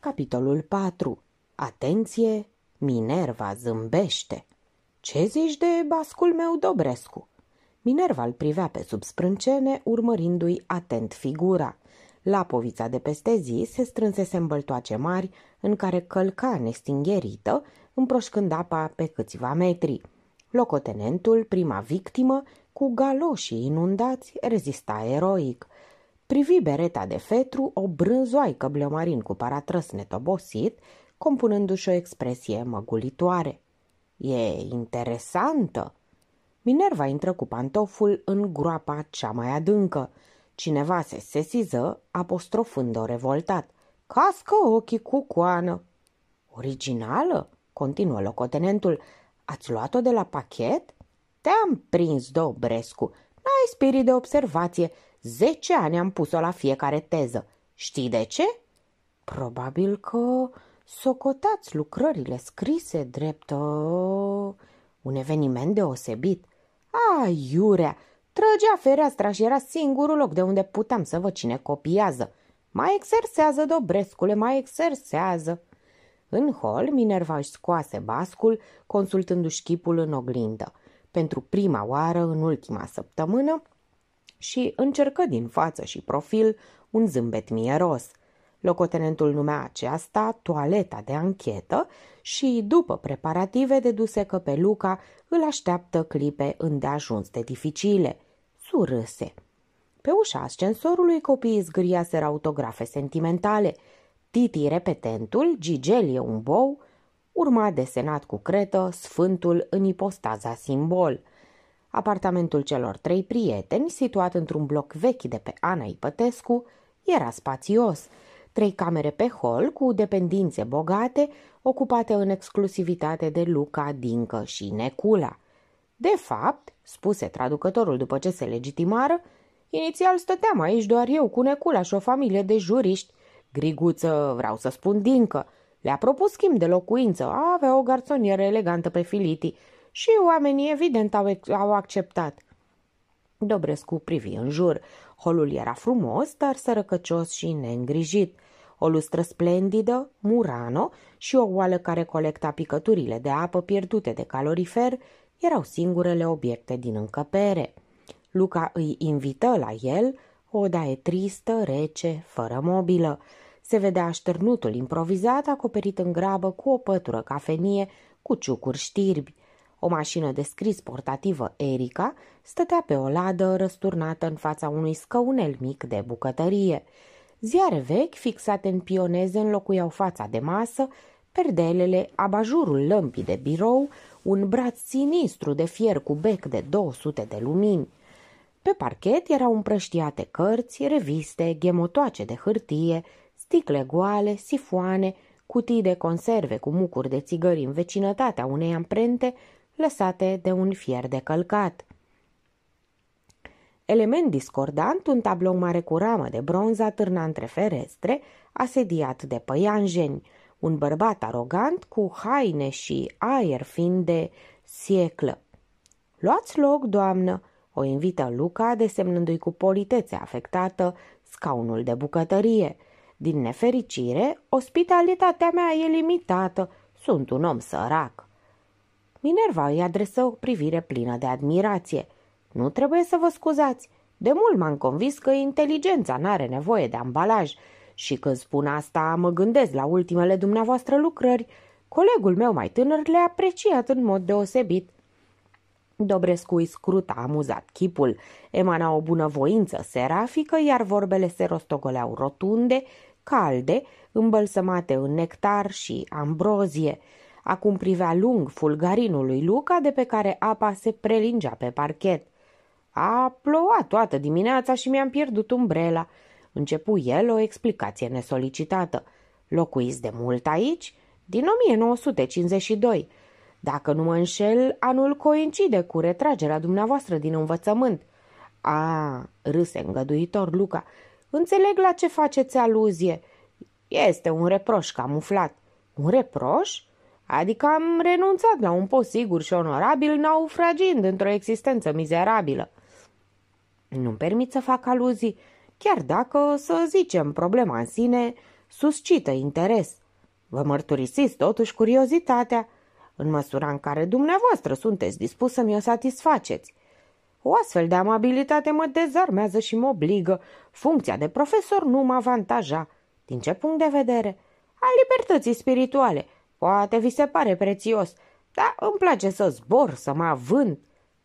Capitolul 4. Atenție! Minerva zâmbește. Ce zici de bascul meu, Dobrescu? Minerva îl privea pe sub sprâncene, urmărindu-i atent figura. Lapovița de peste zi se strânsese în băltoace mari, în care călca nestingherită, împroșcând apa pe câțiva metri. Locotenentul, prima victimă, cu galoșii inundați, rezista eroic privi bereta de fetru, o brânzoaică bleomarin cu paratrăs netobosit, compunându-și o expresie măgulitoare. E interesantă! Minerva intră cu pantoful în groapa cea mai adâncă. Cineva se sesiză, apostrofând-o revoltat. Cască ochii cu coană! Originală? Continuă locotenentul. Ați luat-o de la pachet? Te-am prins, Dobrescu. N-ai spirit de observație. Zece ani am pus-o la fiecare teză. Știi de ce? Probabil că socotați lucrările scrise drept ă, un eveniment deosebit. A, iurea! Trăgea fereastra și era singurul loc de unde puteam să vă cine copiază. Mai exersează, Dobrescule, mai exersează. În hol, Minerva își scoase bascul, consultându-și chipul în oglindă. Pentru prima oară, în ultima săptămână, și încercă din față și profil un zâmbet mieros. Locotenentul numea aceasta toaleta de anchetă și, după preparative, deduse că pe Luca îl așteaptă clipe îndeajuns de dificile. Surâse. Pe ușa ascensorului copiii zgâriaseră autografe sentimentale. Titi repetentul, Gigelie un bou, urma desenat cu cretă sfântul în ipostaza simbol – Apartamentul celor trei prieteni, situat într-un bloc vechi de pe Ana Ipătescu, era spațios. Trei camere pe hol cu dependințe bogate, ocupate în exclusivitate de Luca, Dincă și Necula. De fapt, spuse traducătorul după ce se legitimară, inițial stăteam aici doar eu cu Necula și o familie de juriști. Griguță, vreau să spun Dincă, le-a propus schimb de locuință, avea o garțonieră elegantă pe Filiti și oamenii, evident, au, au acceptat. Dobrescu privi în jur. Holul era frumos, dar sărăcăcios și neîngrijit. O lustră splendidă, murano și o oală care colecta picăturile de apă pierdute de calorifer erau singurele obiecte din încăpere. Luca îi invită la el, oda e tristă, rece, fără mobilă. Se vedea așternutul improvizat acoperit în grabă cu o pătură cafenie cu ciucuri știrbi. O mașină de scris portativă Erica stătea pe o ladă răsturnată în fața unui scăunel mic de bucătărie. Ziare vechi fixate în pioneze înlocuiau fața de masă, perdelele, abajurul lămpii de birou, un braț sinistru de fier cu bec de 200 de lumini. Pe parchet erau împrăștiate cărți, reviste, ghemotoace de hârtie, sticle goale, sifoane, cutii de conserve cu mucuri de țigări în vecinătatea unei amprente lăsate de un fier de călcat. Element discordant, un tablou mare cu ramă de bronz atârna între ferestre, asediat de păianjeni, un bărbat arogant cu haine și aer fin de sieclă. Luați loc, doamnă!" o invită Luca, desemnându-i cu politețe afectată scaunul de bucătărie. Din nefericire, ospitalitatea mea e limitată, sunt un om sărac. Minerva îi adresă o privire plină de admirație. Nu trebuie să vă scuzați. De mult m-am convins că inteligența n-are nevoie de ambalaj. Și când spun asta, mă gândesc la ultimele dumneavoastră lucrări. Colegul meu mai tânăr le-a apreciat în mod deosebit. Dobrescu îi scruta amuzat chipul, emana o bunăvoință serafică, iar vorbele se rostogoleau rotunde, calde, îmbălsămate în nectar și ambrozie. Acum privea lung fulgarinul lui Luca de pe care apa se prelingea pe parchet. A plouat toată dimineața și mi-am pierdut umbrela. Începu el o explicație nesolicitată. Locuiți de mult aici? Din 1952. Dacă nu mă înșel, anul coincide cu retragerea dumneavoastră din învățământ. A, râse îngăduitor Luca, înțeleg la ce faceți aluzie. Este un reproș camuflat. Un reproș? Adică am renunțat la un post sigur și onorabil, naufragind într-o existență mizerabilă. Nu-mi permit să fac aluzii, chiar dacă, să zicem, problema în sine suscită interes. Vă mărturisiți totuși curiozitatea, în măsura în care dumneavoastră sunteți dispus să mi-o satisfaceți. O astfel de amabilitate mă dezarmează și mă obligă. Funcția de profesor nu mă avantaja. Din ce punct de vedere? A libertății spirituale – Poate vi se pare prețios, dar îmi place să zbor, să mă avânt.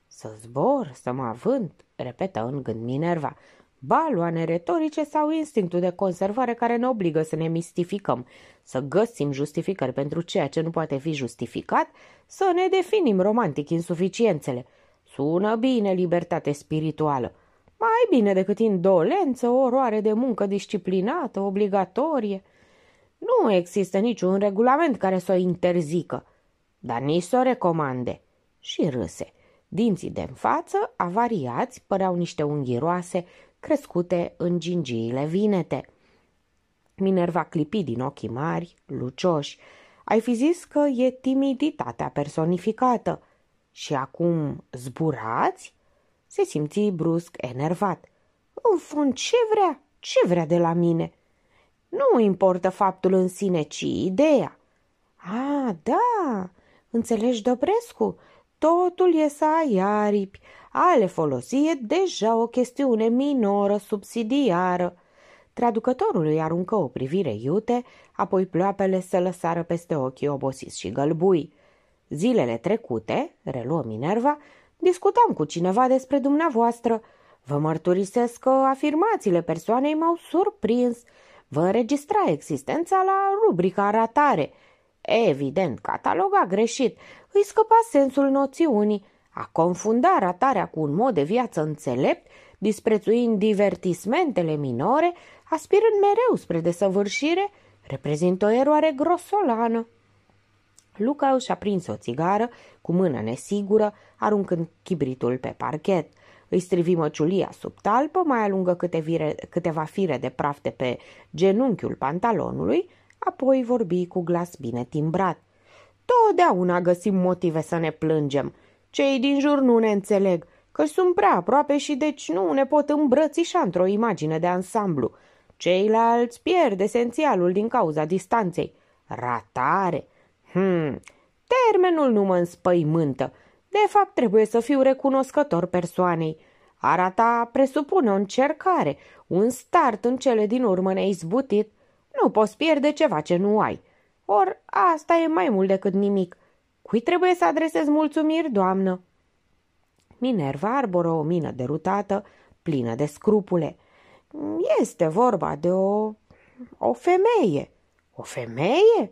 Să zbor, să mă avânt, repetă în gând Minerva. Baloane retorice sau instinctul de conservare care ne obligă să ne mistificăm, să găsim justificări pentru ceea ce nu poate fi justificat, să ne definim romantic insuficiențele. Sună bine libertate spirituală, mai bine decât indolență, oroare de muncă disciplinată, obligatorie – nu există niciun regulament care să o interzică, dar nici să o recomande. Și râse. Dinții de în față, avariați, păreau niște unghiroase crescute în gingiile vinete. Minerva clipi din ochii mari, lucioși. Ai fi zis că e timiditatea personificată. Și acum zburați? Se simți brusc enervat. În fond, ce vrea? Ce vrea de la mine?" Nu importă faptul în sine, ci ideea. A, da, înțelegi, Dobrescu, totul e să ai aripi. A le folosi e deja o chestiune minoră, subsidiară. Traducătorul îi aruncă o privire iute, apoi ploapele se lăsară peste ochii obosiți și gălbui. Zilele trecute, reluă Minerva, discutam cu cineva despre dumneavoastră. Vă mărturisesc că afirmațiile persoanei m-au surprins – vă înregistra existența la rubrica ratare. Evident, cataloga greșit, îi scăpa sensul noțiunii, a confunda ratarea cu un mod de viață înțelept, disprețuind divertismentele minore, aspirând mereu spre desăvârșire, reprezintă o eroare grosolană. Luca își a prins o țigară cu mână nesigură, aruncând chibritul pe parchet – îi strivi măciulia sub talpă, mai alungă câte vire, câteva fire de praf de pe genunchiul pantalonului, apoi vorbi cu glas bine timbrat. Totdeauna găsim motive să ne plângem. Cei din jur nu ne înțeleg, că sunt prea aproape și deci nu ne pot îmbrățișa într-o imagine de ansamblu. Ceilalți pierd esențialul din cauza distanței. Ratare! Hmm, termenul nu mă înspăimântă, de fapt, trebuie să fiu recunoscător persoanei. Arata presupune o încercare, un start în cele din urmă neizbutit. Nu poți pierde ceva ce nu ai. Or, asta e mai mult decât nimic. Cui trebuie să adresez mulțumiri, doamnă? Minerva arboră o mină derutată, plină de scrupule. Este vorba de o... o femeie. O femeie?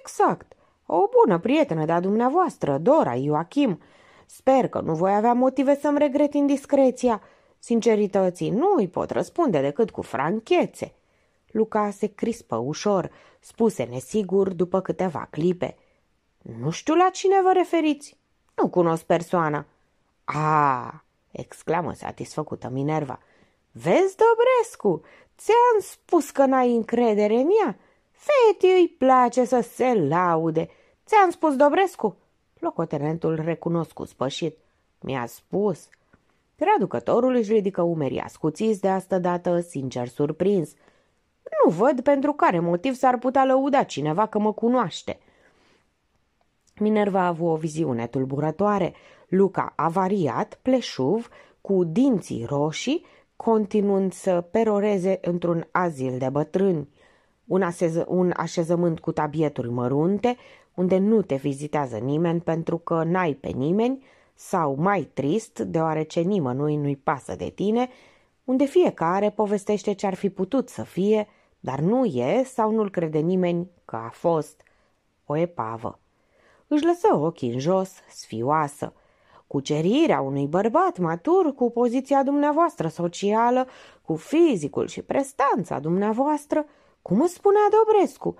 Exact. O bună prietenă de-a dumneavoastră, Dora, Ioachim. Sper că nu voi avea motive să-mi regret indiscreția. Sincerității nu îi pot răspunde decât cu franchețe. Luca se crispă ușor, spuse nesigur după câteva clipe. Nu știu la cine vă referiți. Nu cunosc persoana. A, exclamă satisfăcută Minerva. Vezi, Dobrescu, ți-am spus că n-ai încredere în ea. Fetii îi place să se laude. Ți-am spus, Dobrescu? Locotenentul recunoscu spășit. Mi-a spus. Traducătorul își ridică umerii ascuțiți de asta dată, sincer surprins. Nu văd pentru care motiv s-ar putea lăuda cineva că mă cunoaște. Minerva a avut o viziune tulburătoare. Luca avariat, pleșuv, cu dinții roșii, continuând să peroreze într-un azil de bătrâni. Un, asez- un așezământ cu tabieturi mărunte, unde nu te vizitează nimeni pentru că n-ai pe nimeni sau mai trist, deoarece nimănui nu-i pasă de tine, unde fiecare povestește ce ar fi putut să fie, dar nu e sau nu-l crede nimeni că a fost o epavă. Își lăsă ochii în jos, sfioasă. Cucerirea unui bărbat matur cu poziția dumneavoastră socială, cu fizicul și prestanța dumneavoastră, cum spunea Dobrescu?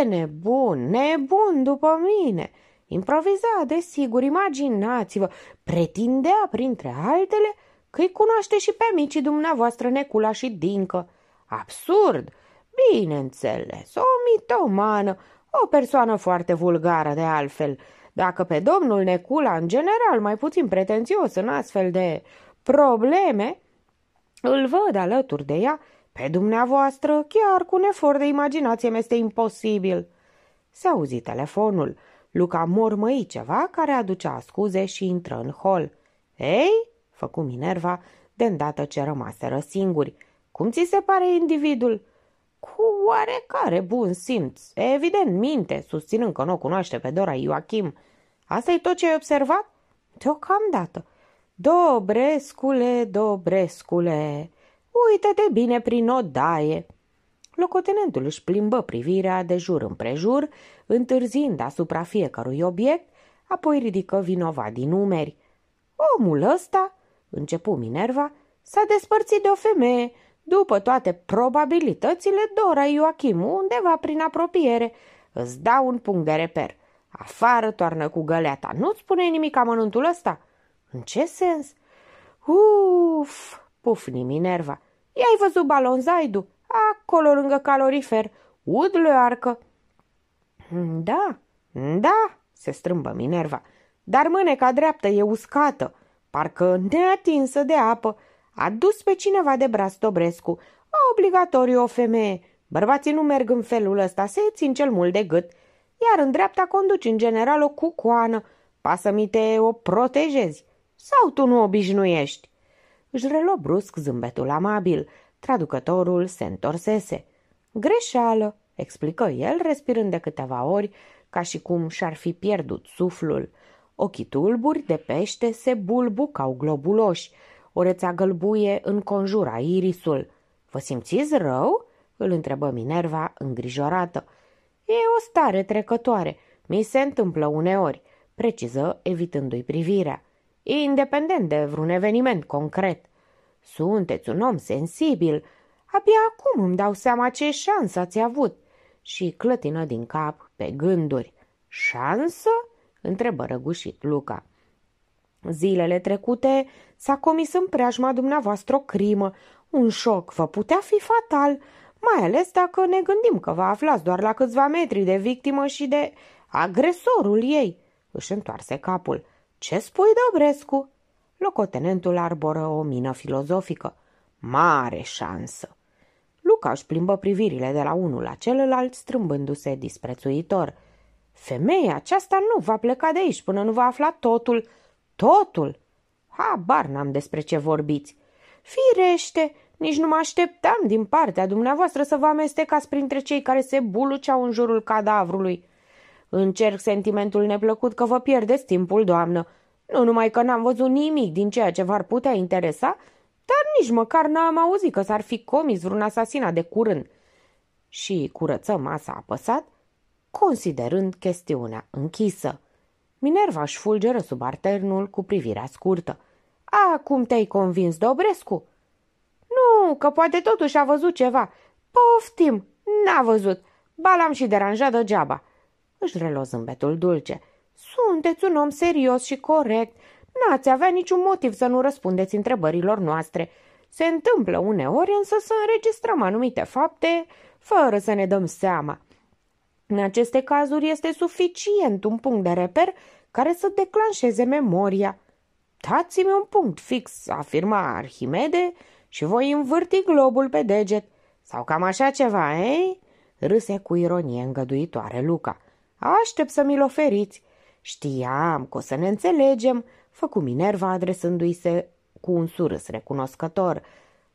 E nebun, nebun după mine!" Improviza, desigur, imaginați-vă, pretindea, printre altele, că-i cunoaște și pe micii dumneavoastră Necula și Dincă. Absurd! Bineînțeles, o mitomană, o persoană foarte vulgară de altfel. Dacă pe domnul Necula, în general, mai puțin pretențios în astfel de probleme, îl văd alături de ea, pe dumneavoastră, chiar cu un efort de imaginație mi este imposibil. Se auzi telefonul. Luca mormăi ceva care aducea scuze și intră în hol. Ei, făcu Minerva, de îndată ce rămaseră singuri. Cum ți se pare individul? Cu oarecare bun simț. Evident, minte, susținând că nu o cunoaște pe Dora Ioachim. asta e tot ce ai observat? Deocamdată. Dobrescule, Dobrescule, Uită-te bine prin odaie!" Locotenentul își plimbă privirea de jur împrejur, întârzind asupra fiecărui obiect, apoi ridică vinova din umeri. Omul ăsta, începu Minerva, s-a despărțit de o femeie. După toate probabilitățile, Dora Ioachim undeva prin apropiere. Îți dau un punct de reper. Afară toarnă cu găleata. Nu-ți spune nimic amănuntul ăsta? În ce sens? Uf! Pufni Minerva. I-ai văzut balonzaidu? Acolo lângă calorifer. Ud le arcă. Mm, da, mm, da, se strâmbă Minerva. Dar mâneca dreaptă e uscată, parcă neatinsă de apă. A dus pe cineva de braț Dobrescu. Obligatoriu o femeie. Bărbații nu merg în felul ăsta, se țin cel mult de gât. Iar în dreapta conduci în general o cucoană. Pasă-mi te o protejezi. Sau tu nu obișnuiești? Își relo brusc zâmbetul amabil. Traducătorul se întorsese. Greșeală, explică el, respirând de câteva ori, ca și cum și-ar fi pierdut suflul. Ochii tulburi de pește se bulbucau globuloși. O rețea gălbuie înconjura irisul. Vă simțiți rău?" îl întrebă Minerva, îngrijorată. E o stare trecătoare. Mi se întâmplă uneori," preciză, evitându-i privirea. E independent de vreun eveniment concret. Sunteți un om sensibil. Abia acum îmi dau seama ce șansă ați avut. Și clătină din cap pe gânduri. Șansă? întrebă răgușit Luca. Zilele trecute s-a comis în preajma dumneavoastră o crimă. Un șoc vă putea fi fatal, mai ales dacă ne gândim că vă aflați doar la câțiva metri de victimă și de agresorul ei. Își întoarse capul. Ce spui, Dobrescu?" Locotenentul arboră o mină filozofică. Mare șansă! Luca își plimbă privirile de la unul la celălalt, strâmbându-se disprețuitor. Femeia aceasta nu va pleca de aici până nu va afla totul. Totul! Habar n-am despre ce vorbiți. Firește, nici nu mă așteptam din partea dumneavoastră să vă amestecați printre cei care se buluceau în jurul cadavrului. Încerc sentimentul neplăcut că vă pierdeți timpul, doamnă. Nu numai că n-am văzut nimic din ceea ce v-ar putea interesa, dar nici măcar n-am auzit că s-ar fi comis vreun asasinat de curând. Și curăță masa apăsat, considerând chestiunea închisă. Minerva își fulgeră sub arternul cu privirea scurtă. Acum te-ai convins, Dobrescu?" Nu, că poate totuși a văzut ceva. Poftim, n-a văzut. Ba l-am și deranjat degeaba. Își reluă zâmbetul dulce. Sunteți un om serios și corect. N-ați avea niciun motiv să nu răspundeți întrebărilor noastre. Se întâmplă uneori însă să înregistrăm anumite fapte fără să ne dăm seama. În aceste cazuri este suficient un punct de reper care să declanșeze memoria. Dați-mi un punct fix, afirma Arhimede, și voi învârti globul pe deget. Sau cam așa ceva, ei? Râse cu ironie îngăduitoare Luca. Aștept să mi-l oferiți. Știam că o să ne înțelegem, făcu Minerva adresându-i se cu un surâs recunoscător.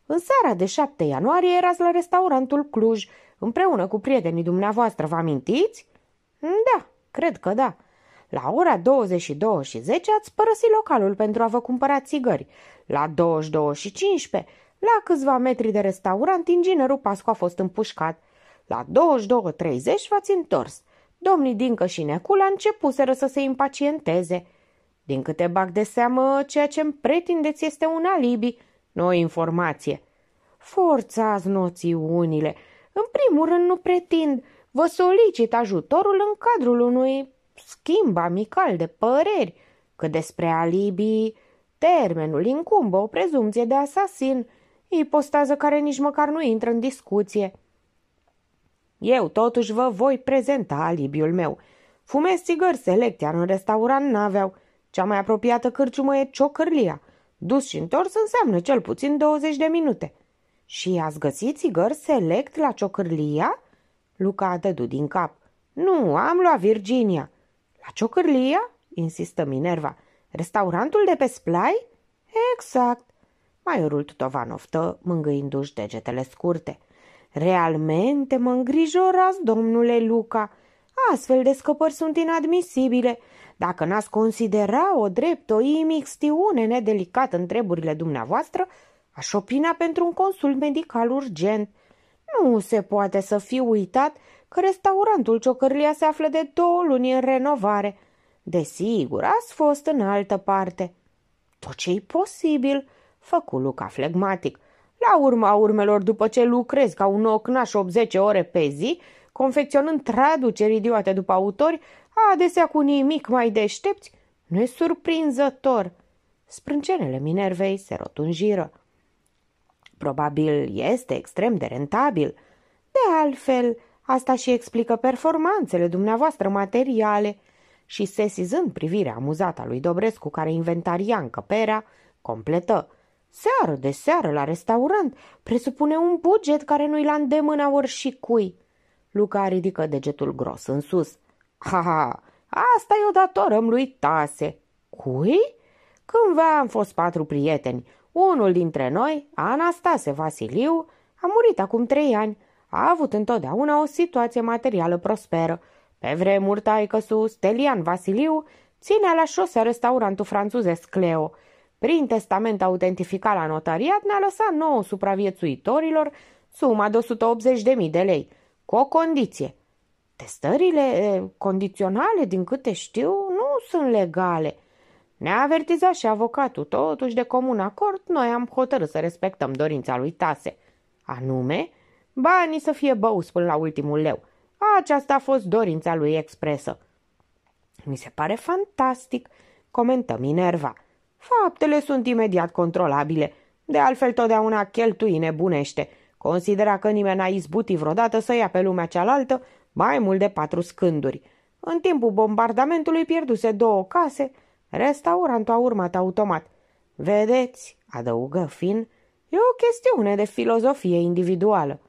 În seara de 7 ianuarie erați la restaurantul Cluj, împreună cu prietenii dumneavoastră, vă amintiți? Da, cred că da. La ora 22 și 10 ați părăsit localul pentru a vă cumpăra țigări. La 22 și 15, la câțiva metri de restaurant, inginerul Pascu a fost împușcat. La 22.30 v-ați întors. Domnii Dincă și Necula începuseră să se impacienteze. Din câte bag de seamă, ceea ce îmi pretindeți este un alibi, nu o informație. Forțați noțiunile. În primul rând nu pretind. Vă solicit ajutorul în cadrul unui schimb amical de păreri, că despre alibi termenul incumbă o prezumție de asasin, ipostază care nici măcar nu intră în discuție – eu totuși vă voi prezenta alibiul meu. Fumez țigări select, iar în restaurant n-aveau. Cea mai apropiată cârciumă e ciocărlia. Dus și întors înseamnă cel puțin 20 de minute. Și ați găsit țigări select la ciocărlia? Luca a dădu din cap. Nu, am luat Virginia. La ciocărlia? insistă Minerva. Restaurantul de pe Splai? Exact. Maiorul Tutovan oftă, mângâindu-și degetele scurte. Realmente mă îngrijorați, domnule Luca. Astfel de scăpări sunt inadmisibile. Dacă n-ați considera-o drept o imixtiune nedelicată în treburile dumneavoastră, aș opina pentru un consult medical urgent. Nu se poate să fi uitat că restaurantul Ciocărlia se află de două luni în renovare. Desigur, ați fost în altă parte. Tot ce-i posibil, făcu Luca flegmatic. La urma urmelor, după ce lucrez ca un ocnaș 80 ore pe zi, confecționând traduceri idiote după autori, adesea cu nimic mai deștepți, nu e surprinzător. Sprâncenele Minervei se rotunjiră. Probabil este extrem de rentabil. De altfel, asta și explică performanțele dumneavoastră materiale. Și sesizând privirea amuzată a lui Dobrescu care inventaria încăperea, completă – seară de seară la restaurant, presupune un buget care nu-i la îndemâna ori cui. Luca ridică degetul gros în sus. Ha, ha, asta e o datorăm lui Tase. Cui? Cândva am fost patru prieteni. Unul dintre noi, Anastase Vasiliu, a murit acum trei ani. A avut întotdeauna o situație materială prosperă. Pe vremuri taică sus, Telian Vasiliu ținea la șosea restaurantul franțuzesc Cleo – prin testament autentificat la notariat ne-a lăsat nouă supraviețuitorilor suma de 180.000 de lei, cu o condiție. Testările condiționale, din câte știu, nu sunt legale. Ne-a avertizat și avocatul, totuși de comun acord, noi am hotărât să respectăm dorința lui Tase. Anume, banii să fie băuți până la ultimul leu. Aceasta a fost dorința lui expresă. Mi se pare fantastic, comentă Minerva – Faptele sunt imediat controlabile. De altfel, totdeauna cheltui nebunește. Considera că nimeni n-a izbutit vreodată să ia pe lumea cealaltă mai mult de patru scânduri. În timpul bombardamentului pierduse două case, restaurantul a urmat automat. Vedeți, adăugă fin, e o chestiune de filozofie individuală.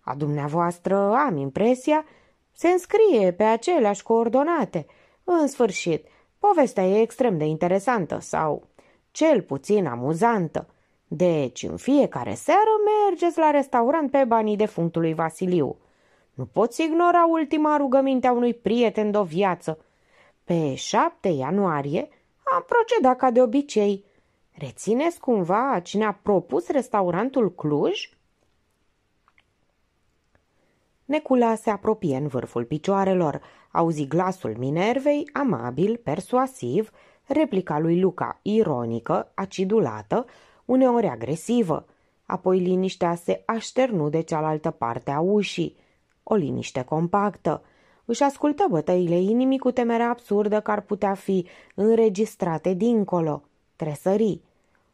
A dumneavoastră am impresia, se înscrie pe aceleași coordonate. În sfârșit, povestea e extrem de interesantă sau cel puțin amuzantă. Deci, în fiecare seară mergeți la restaurant pe banii defunctului Vasiliu. Nu poți ignora ultima rugăminte a unui prieten de o viață. Pe 7 ianuarie am procedat ca de obicei. Rețineți cumva cine a propus restaurantul Cluj? Necula se apropie în vârful picioarelor, auzi glasul Minervei, amabil, persuasiv, Replica lui Luca, ironică, acidulată, uneori agresivă. Apoi liniștea se așternu de cealaltă parte a ușii. O liniște compactă. Își ascultă bătăile inimii cu temerea absurdă că ar putea fi înregistrate dincolo. Tresări.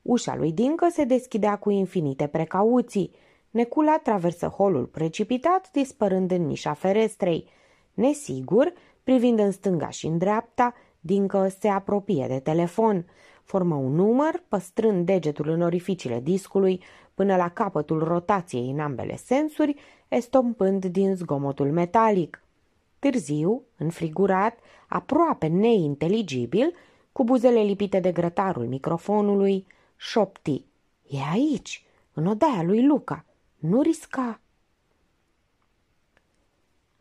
Ușa lui Dincă se deschidea cu infinite precauții. Necula traversă holul precipitat, dispărând în nișa ferestrei. Nesigur, privind în stânga și în dreapta, Dincă se apropie de telefon, formă un număr, păstrând degetul în orificiile discului până la capătul rotației în ambele sensuri, estompând din zgomotul metalic. Târziu, înfrigurat, aproape neinteligibil, cu buzele lipite de grătarul microfonului, șopti. E aici, în odaia lui Luca. Nu risca.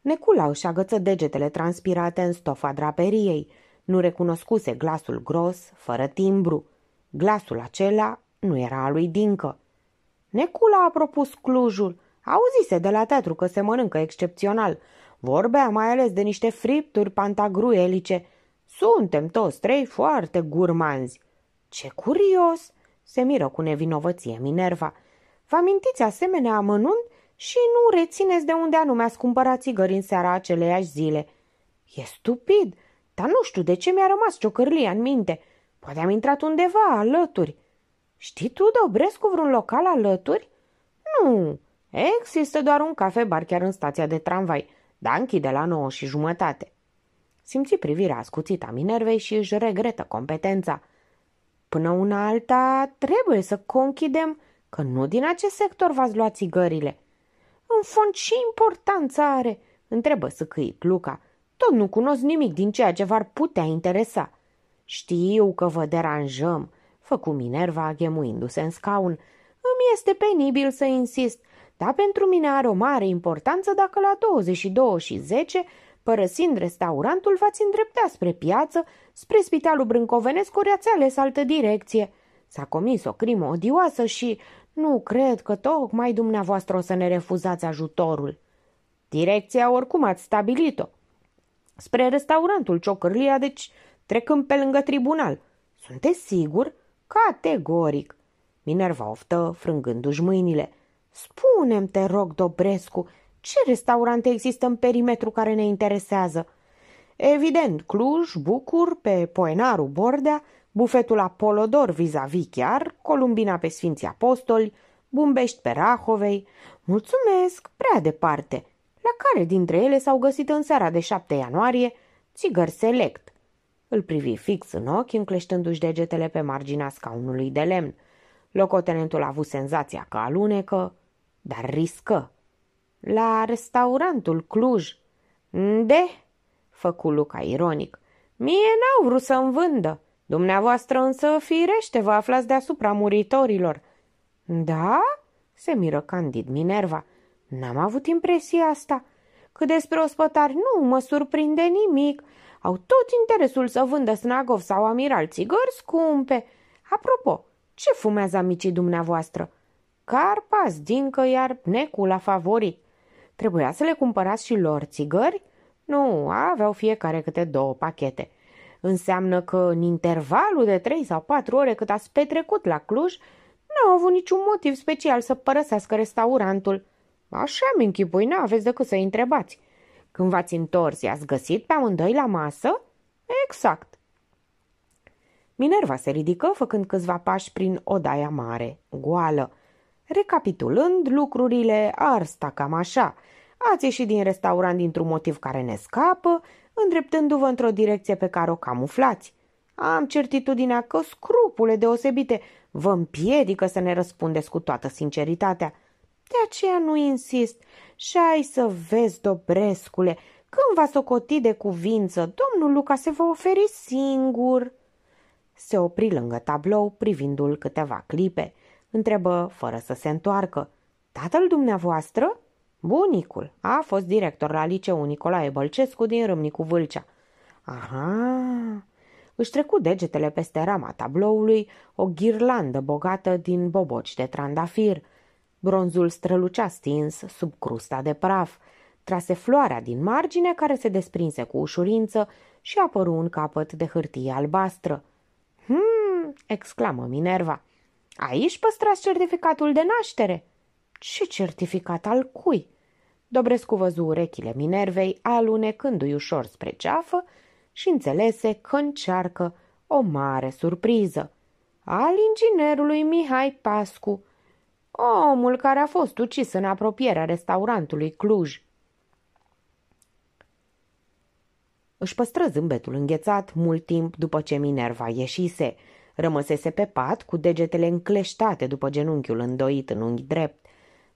Neculau și agăță degetele transpirate în stofa draperiei – nu recunoscuse glasul gros, fără timbru. Glasul acela nu era al lui Dincă. Necula a propus Clujul. Auzise de la teatru că se mănâncă excepțional. Vorbea mai ales de niște fripturi pantagruelice. Suntem toți trei foarte gurmanzi. Ce curios! se miră cu nevinovăție Minerva. Vă amintiți asemenea amănunt și nu rețineți de unde anume ați cumpărat țigări în seara aceleiași zile. E stupid, dar nu știu de ce mi-a rămas ciocârlia în minte. Poate am intrat undeva alături. Știi tu Dobrescu, vreun local alături? Nu, există doar un cafe bar chiar în stația de tramvai, dar închide la nouă și jumătate. Simți privirea ascuțită a Minervei și își regretă competența. Până una alta, trebuie să conchidem că nu din acest sector v-ați luat țigările. În fond, ce importanță are? Întrebă săcâit Luca. Tot nu cunosc nimic din ceea ce v-ar putea interesa. Știu că vă deranjăm, făcu Minerva ghemuindu-se în scaun. Îmi este penibil să insist, dar pentru mine are o mare importanță dacă la 22 și 10, părăsind restaurantul, v-ați îndreptat spre piață, spre spitalul Brâncovenescu, ori ați ales altă direcție. S-a comis o crimă odioasă și nu cred că tocmai dumneavoastră o să ne refuzați ajutorul. Direcția oricum ați stabilit-o, Spre restaurantul Ciocârlia, deci, trecând pe lângă tribunal. Sunteți sigur? Categoric. Minerva oftă, frângându-și mâinile. Spune-mi, te rog, Dobrescu, ce restaurante există în perimetru care ne interesează? Evident, Cluj, Bucur, pe Poenaru, Bordea, bufetul Apolodor vis-a-vis chiar, Columbina pe Sfinții Apostoli, Bumbești pe Rahovei. Mulțumesc, prea departe care dintre ele s-au găsit în seara de 7 ianuarie țigări select. Îl privi fix în ochi, încleștându-și degetele pe marginea scaunului de lemn. Locotenentul a avut senzația că alunecă, dar riscă. La restaurantul Cluj. De? Făcu Luca ironic. Mie n-au vrut să-mi vândă. Dumneavoastră însă firește vă aflați deasupra muritorilor. Da? Se miră candid Minerva. N-am avut impresia asta. Cât despre ospătari, nu mă surprinde nimic. Au tot interesul să vândă Snagov sau Amiral țigări scumpe. Apropo, ce fumează amicii dumneavoastră? Carpas, dincă, iar necul la favorit. Trebuia să le cumpărați și lor țigări? Nu, aveau fiecare câte două pachete. Înseamnă că în intervalul de trei sau patru ore cât ați petrecut la Cluj, n-au avut niciun motiv special să părăsească restaurantul. Așa mi închipui, nu aveți decât să-i întrebați. Când v-ați întors, i-ați găsit pe amândoi la masă? Exact. Minerva se ridică, făcând câțiva pași prin odaia mare, goală. Recapitulând, lucrurile ar sta cam așa. Ați ieșit din restaurant dintr-un motiv care ne scapă, îndreptându-vă într-o direcție pe care o camuflați. Am certitudinea că scrupule deosebite vă împiedică să ne răspundeți cu toată sinceritatea – de aceea nu insist și ai să vezi, Dobrescule, când va socoti de cuvință, domnul Luca se va oferi singur. Se opri lângă tablou, privindu-l câteva clipe. Întrebă, fără să se întoarcă, Tatăl dumneavoastră? Bunicul a fost director la liceul Nicolae Bălcescu din Râmnicu Vâlcea. Aha! Își trecu degetele peste rama tabloului o ghirlandă bogată din boboci de trandafir – Bronzul strălucea stins sub crusta de praf. Trase floarea din margine care se desprinse cu ușurință și apăru un capăt de hârtie albastră. Hmm, exclamă Minerva. Aici păstrați certificatul de naștere. Ce certificat al cui? Dobrescu văzu urechile Minervei alunecându-i ușor spre ceafă și înțelese că încearcă o mare surpriză. Al inginerului Mihai Pascu, Omul care a fost ucis în apropierea restaurantului Cluj. Își păstră zâmbetul înghețat mult timp după ce Minerva ieșise. Rămăsese pe pat cu degetele încleștate după genunchiul îndoit în unghi drept.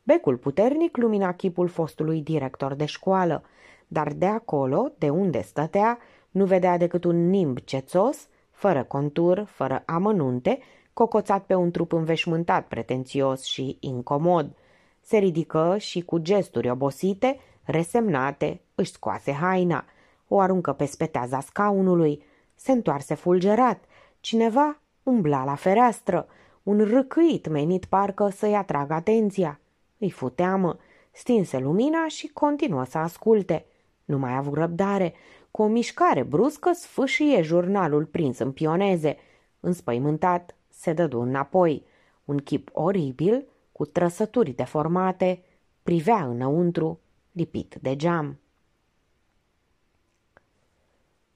Becul puternic lumina chipul fostului director de școală, dar de acolo, de unde stătea, nu vedea decât un nimb cețos, fără contur, fără amănunte, cocoțat pe un trup înveșmântat, pretențios și incomod. Se ridică și cu gesturi obosite, resemnate, își scoase haina, o aruncă pe speteaza scaunului, se întoarse fulgerat. Cineva umbla la fereastră, un râcâit menit parcă să-i atragă atenția. Îi futeamă. stinse lumina și continuă să asculte. Nu mai avut răbdare. Cu o mișcare bruscă sfâșie jurnalul prins în pioneze. Înspăimântat, se dădu înapoi. Un chip oribil, cu trăsături deformate, privea înăuntru, lipit de geam.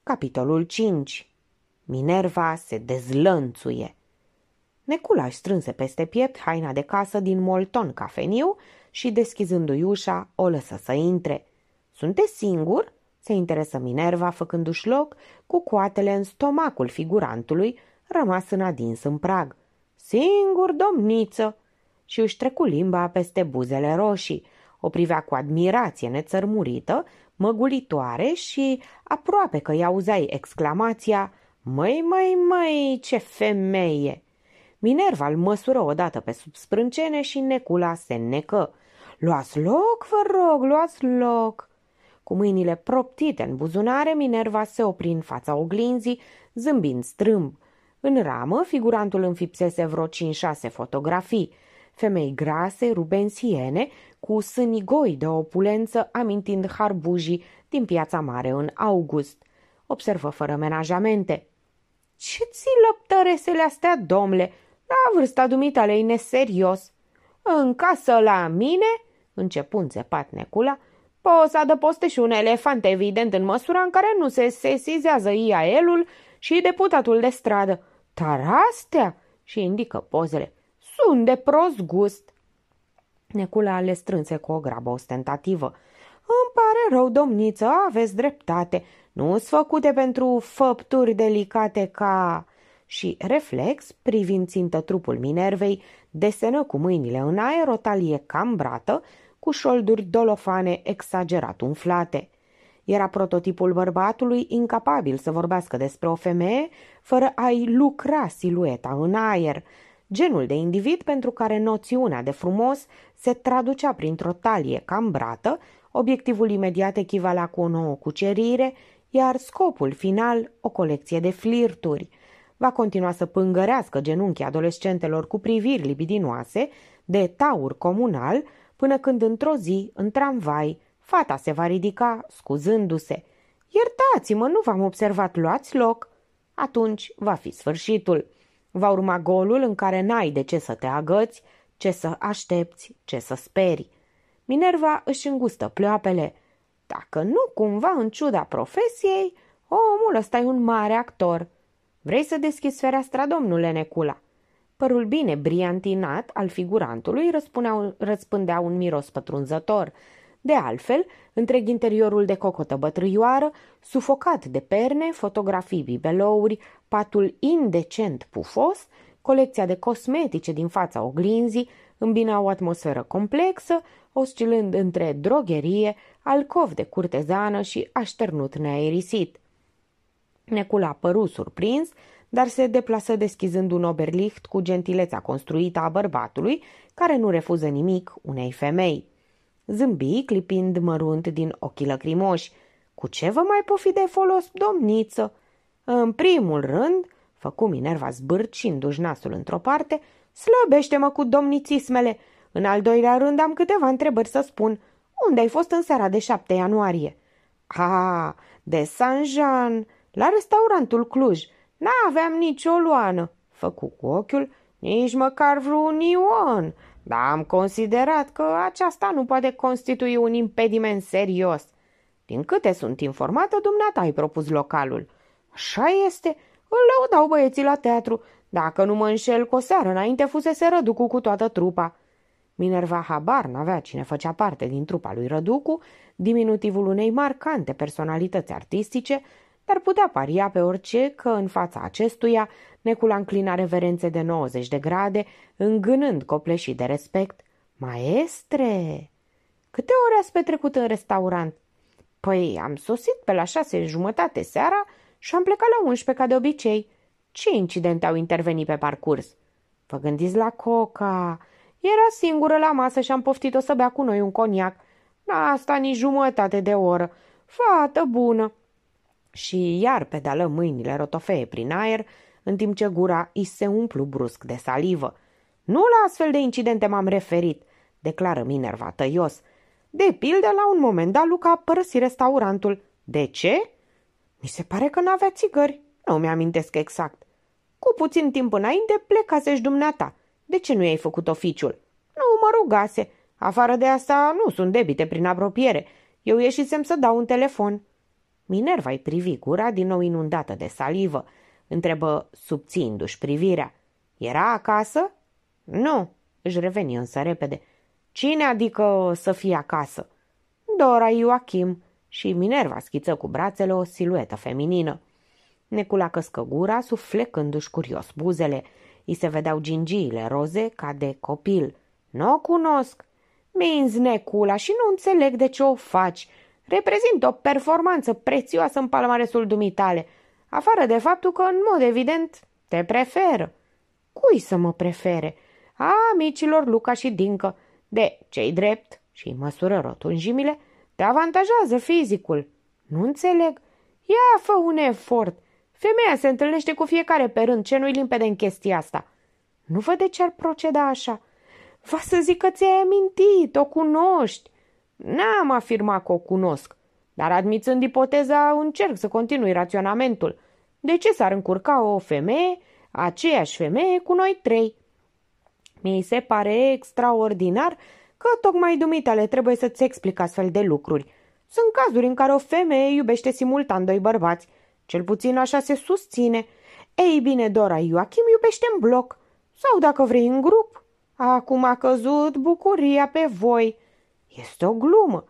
Capitolul 5 Minerva se dezlănțuie. Necula își strânse peste piept haina de casă din molton cafeniu și, deschizându-i ușa, o lăsă să intre. Sunteți singur?" se interesă Minerva, făcându-și loc cu coatele în stomacul figurantului rămas adins în prag. Singur, domniță! Și își trecu limba peste buzele roșii. O privea cu admirație nețărmurită, măgulitoare și aproape că i auzai exclamația Măi, măi, măi, ce femeie!" Minerva îl măsură odată pe sub sprâncene și necula se necă. Luați loc, vă rog, luați loc!" Cu mâinile proptite în buzunare, Minerva se opri în fața oglinzii, zâmbind strâmb. În ramă, figurantul înfipsese vreo 5-6 fotografii, femei grase, rubensiene, cu sâni goi de opulență, amintind harbujii din piața mare în august. Observă fără menajamente. Ce ți lăptăresele astea, domle? La vârsta dumitale e neserios. În casă la mine, începând țepat Necula, poți să adăposte și un elefant evident în măsura în care nu se sesizează IAL-ul și deputatul de stradă. Tarastea? și indică pozele. Sunt de prost gust. Necula le strânse cu o grabă ostentativă. Îmi pare rău, domniță, aveți dreptate. Nu-s făcute pentru făpturi delicate ca... Și reflex, privind țintă trupul Minervei, desenă cu mâinile în aer o talie cambrată, cu șolduri dolofane exagerat umflate. Era prototipul bărbatului incapabil să vorbească despre o femeie fără a-i lucra silueta în aer, genul de individ pentru care noțiunea de frumos se traducea printr-o talie cambrată, obiectivul imediat echivala cu o nouă cucerire, iar scopul final o colecție de flirturi. Va continua să pângărească genunchii adolescentelor cu priviri libidinoase, de taur comunal, până când într-o zi, în tramvai, Fata se va ridica, scuzându-se. Iertați-mă, nu v-am observat, luați loc. Atunci va fi sfârșitul. Va urma golul în care n-ai de ce să te agăți, ce să aștepți, ce să speri. Minerva își îngustă pleoapele. Dacă nu, cumva, în ciuda profesiei, omul ăsta e un mare actor. Vrei să deschizi fereastra, domnule Necula? Părul bine briantinat al figurantului răspundea un miros pătrunzător, de altfel, întreg interiorul de cocotă bătrâioară, sufocat de perne, fotografii bibelouri, patul indecent pufos, colecția de cosmetice din fața oglinzii îmbina o atmosferă complexă, oscilând între drogherie, alcov de curtezană și așternut neaerisit. Necul a părut surprins, dar se deplasă deschizând un oberlicht cu gentilețea construită a bărbatului, care nu refuză nimic unei femei. Zâmbi, clipind mărunt din ochii lacrimoși. Cu ce vă mai pofi de folos, domniță? În primul rând, făcu Minerva zbârcindu-și nasul într-o parte, slăbește-mă cu domnițismele. În al doilea rând am câteva întrebări să spun. Unde ai fost în seara de 7 ianuarie? A, de Saint Jean, la restaurantul Cluj. N-aveam nicio luană, făcu cu ochiul, nici măcar vreun ion dar am considerat că aceasta nu poate constitui un impediment serios. Din câte sunt informată, dumneata ai propus localul. Așa este, îl lăudau băieții la teatru. Dacă nu mă înșel, cu o seară înainte fusese Răducu cu toată trupa. Minerva habar n-avea cine făcea parte din trupa lui Răducu, diminutivul unei marcante personalități artistice, dar putea paria pe orice că în fața acestuia Necula înclina reverențe de 90 de grade, îngânând copleșii de respect. Maestre! Câte ore ați petrecut în restaurant? Păi am sosit pe la șase jumătate seara și am plecat la 11 ca de obicei. Ce incidente au intervenit pe parcurs? Vă gândiți la coca. Era singură la masă și am poftit-o să bea cu noi un coniac. N-a stat nici jumătate de oră. Fată bună! Și iar pedală mâinile rotofeie prin aer, în timp ce gura îi se umplu brusc de salivă. Nu la astfel de incidente m-am referit, declară Minerva tăios. De pildă, la un moment dat, Luca a părăsit restaurantul. De ce? Mi se pare că n-avea țigări. Nu mi-amintesc exact. Cu puțin timp înainte plecasești dumneata. De ce nu i-ai făcut oficiul? Nu mă rugase. Afară de asta nu sunt debite prin apropiere. Eu ieșisem să dau un telefon. Minerva i privi gura din nou inundată de salivă întrebă subțindu-și privirea. Era acasă? Nu, își reveni însă repede. Cine adică să fie acasă? Dora Ioachim și Minerva schiță cu brațele o siluetă feminină. Necula căscă gura, suflecându-și curios buzele. I se vedeau gingiile roze ca de copil. Nu o cunosc. Minzi Necula și nu înțeleg de ce o faci. Reprezintă o performanță prețioasă în palmaresul dumitale afară de faptul că, în mod evident, te preferă. Cui să mă prefere? A amicilor Luca și Dincă. De cei drept și măsură rotunjimile, te avantajează fizicul. Nu înțeleg. Ia, fă un efort. Femeia se întâlnește cu fiecare pe rând, ce nu-i limpede în chestia asta. Nu văd de ce ar proceda așa. Va să zic că ți-ai amintit, o cunoști. N-am afirmat că o cunosc. Dar admițând ipoteza, încerc să continui raționamentul. De ce s-ar încurca o femeie, aceeași femeie, cu noi trei? Mi se pare extraordinar că tocmai dumitale trebuie să-ți explic astfel de lucruri. Sunt cazuri în care o femeie iubește simultan doi bărbați. Cel puțin așa se susține. Ei bine, Dora Ioachim iubește în bloc. Sau dacă vrei în grup. Acum a căzut bucuria pe voi. Este o glumă.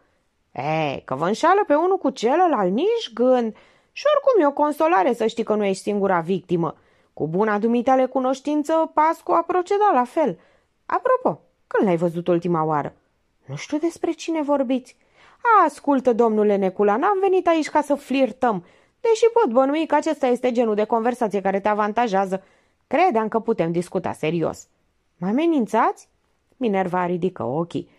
E, că vă înșală pe unul cu celălalt, nici gând. Și oricum e o consolare să știi că nu ești singura victimă. Cu buna dumitale cunoștință, Pascu a procedat la fel. Apropo, când l-ai văzut ultima oară? Nu știu despre cine vorbiți. A, ascultă, domnule Necula, n-am venit aici ca să flirtăm, deși pot bănui că acesta este genul de conversație care te avantajează. Credeam că putem discuta serios. Mă amenințați? Minerva ridică ochii.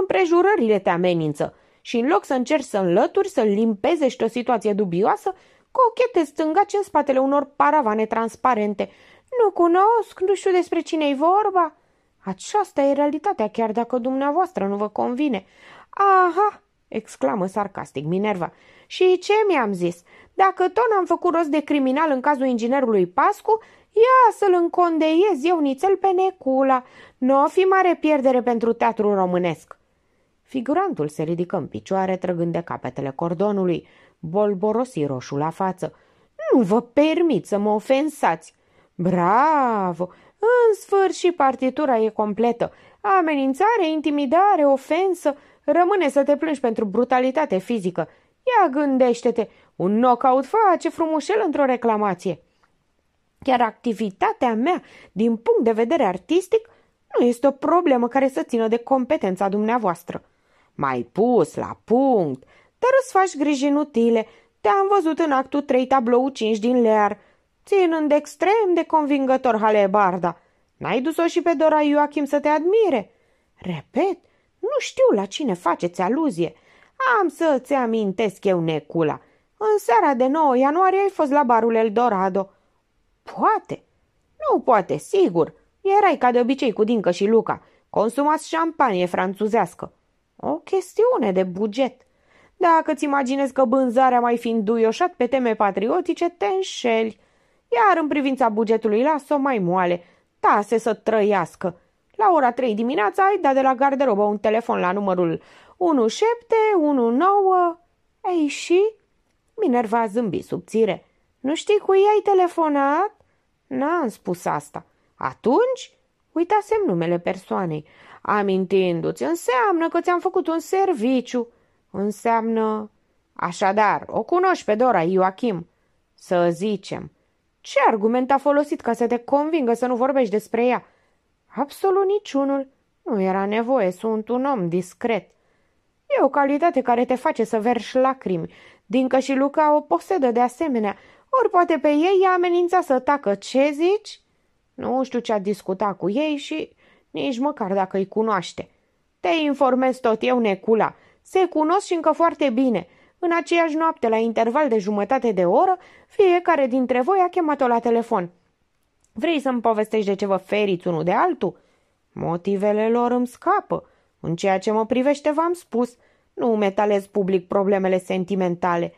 Împrejurările te amenință și în loc să încerci să înlături, să limpezești o situație dubioasă, cochete stângaci în spatele unor paravane transparente. Nu cunosc, nu știu despre cine e vorba. Aceasta e realitatea, chiar dacă dumneavoastră nu vă convine. Aha, exclamă sarcastic Minerva. Și ce mi-am zis? Dacă tot am făcut rost de criminal în cazul inginerului Pascu, ia să-l încondeiez eu nițel pe necula. Nu o fi mare pierdere pentru teatrul românesc. Figurantul se ridică în picioare, trăgând de capetele cordonului, bolborosi roșu la față. Nu vă permit să mă ofensați! Bravo! În sfârșit partitura e completă. Amenințare, intimidare, ofensă. Rămâne să te plângi pentru brutalitate fizică. Ia gândește-te, un knockout face frumușel într-o reclamație. Chiar activitatea mea, din punct de vedere artistic, nu este o problemă care să țină de competența dumneavoastră. Mai pus la punct, dar îți faci griji inutile. Te-am văzut în actul 3, tablou 5 din lear, ținând extrem de convingător halebarda. N-ai dus-o și pe Dora Ioachim să te admire? Repet, nu știu la cine faceți aluzie. Am să-ți amintesc eu, Necula. În seara de 9 ianuarie ai fost la barul el Dorado. Poate. Nu poate, sigur. Erai ca de obicei cu Dincă și Luca. Consumați șampanie franțuzească. O chestiune de buget. Dacă ți imaginezi că bânzarea mai fiind duioșat pe teme patriotice, te înșeli. Iar în privința bugetului, las-o mai moale. Tase să trăiască. La ora 3 dimineața ai dat de la garderobă un telefon la numărul 1719... Ei și? Minerva a zâmbit subțire. Nu știi cu ei ai telefonat? N-am spus asta. Atunci? Uitasem numele persoanei amintindu-ți, înseamnă că ți-am făcut un serviciu. Înseamnă... Așadar, o cunoști pe Dora Ioachim. Să zicem. Ce argument a folosit ca să te convingă să nu vorbești despre ea? Absolut niciunul. Nu era nevoie, sunt un om discret. E o calitate care te face să verși lacrimi. Dincă și Luca o posedă de asemenea. Ori poate pe ei i-a amenințat să tacă. Ce zici? Nu știu ce a discutat cu ei și nici măcar dacă îi cunoaște. Te informez tot eu, Necula. Se cunosc și încă foarte bine. În aceeași noapte, la interval de jumătate de oră, fiecare dintre voi a chemat-o la telefon. Vrei să-mi povestești de ce vă feriți unul de altul? Motivele lor îmi scapă. În ceea ce mă privește, v-am spus. Nu metalez public problemele sentimentale.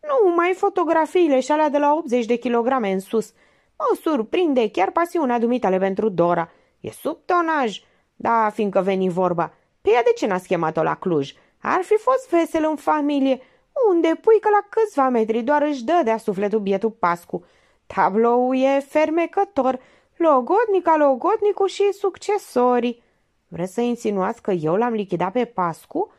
Nu, mai fotografiile și alea de la 80 de kilograme în sus. Mă surprinde chiar pasiunea dumitale pentru Dora – E sub tonaj. Da, fiindcă veni vorba. Pe păi ea de ce n-a schemat-o la Cluj? Ar fi fost vesel în familie. Unde pui că la câțiva metri doar își dă de-a sufletul bietul Pascu. Tablou e fermecător, logodnica, logodnicu și succesorii. Vreți să insinuați că eu l-am lichidat pe Pascu?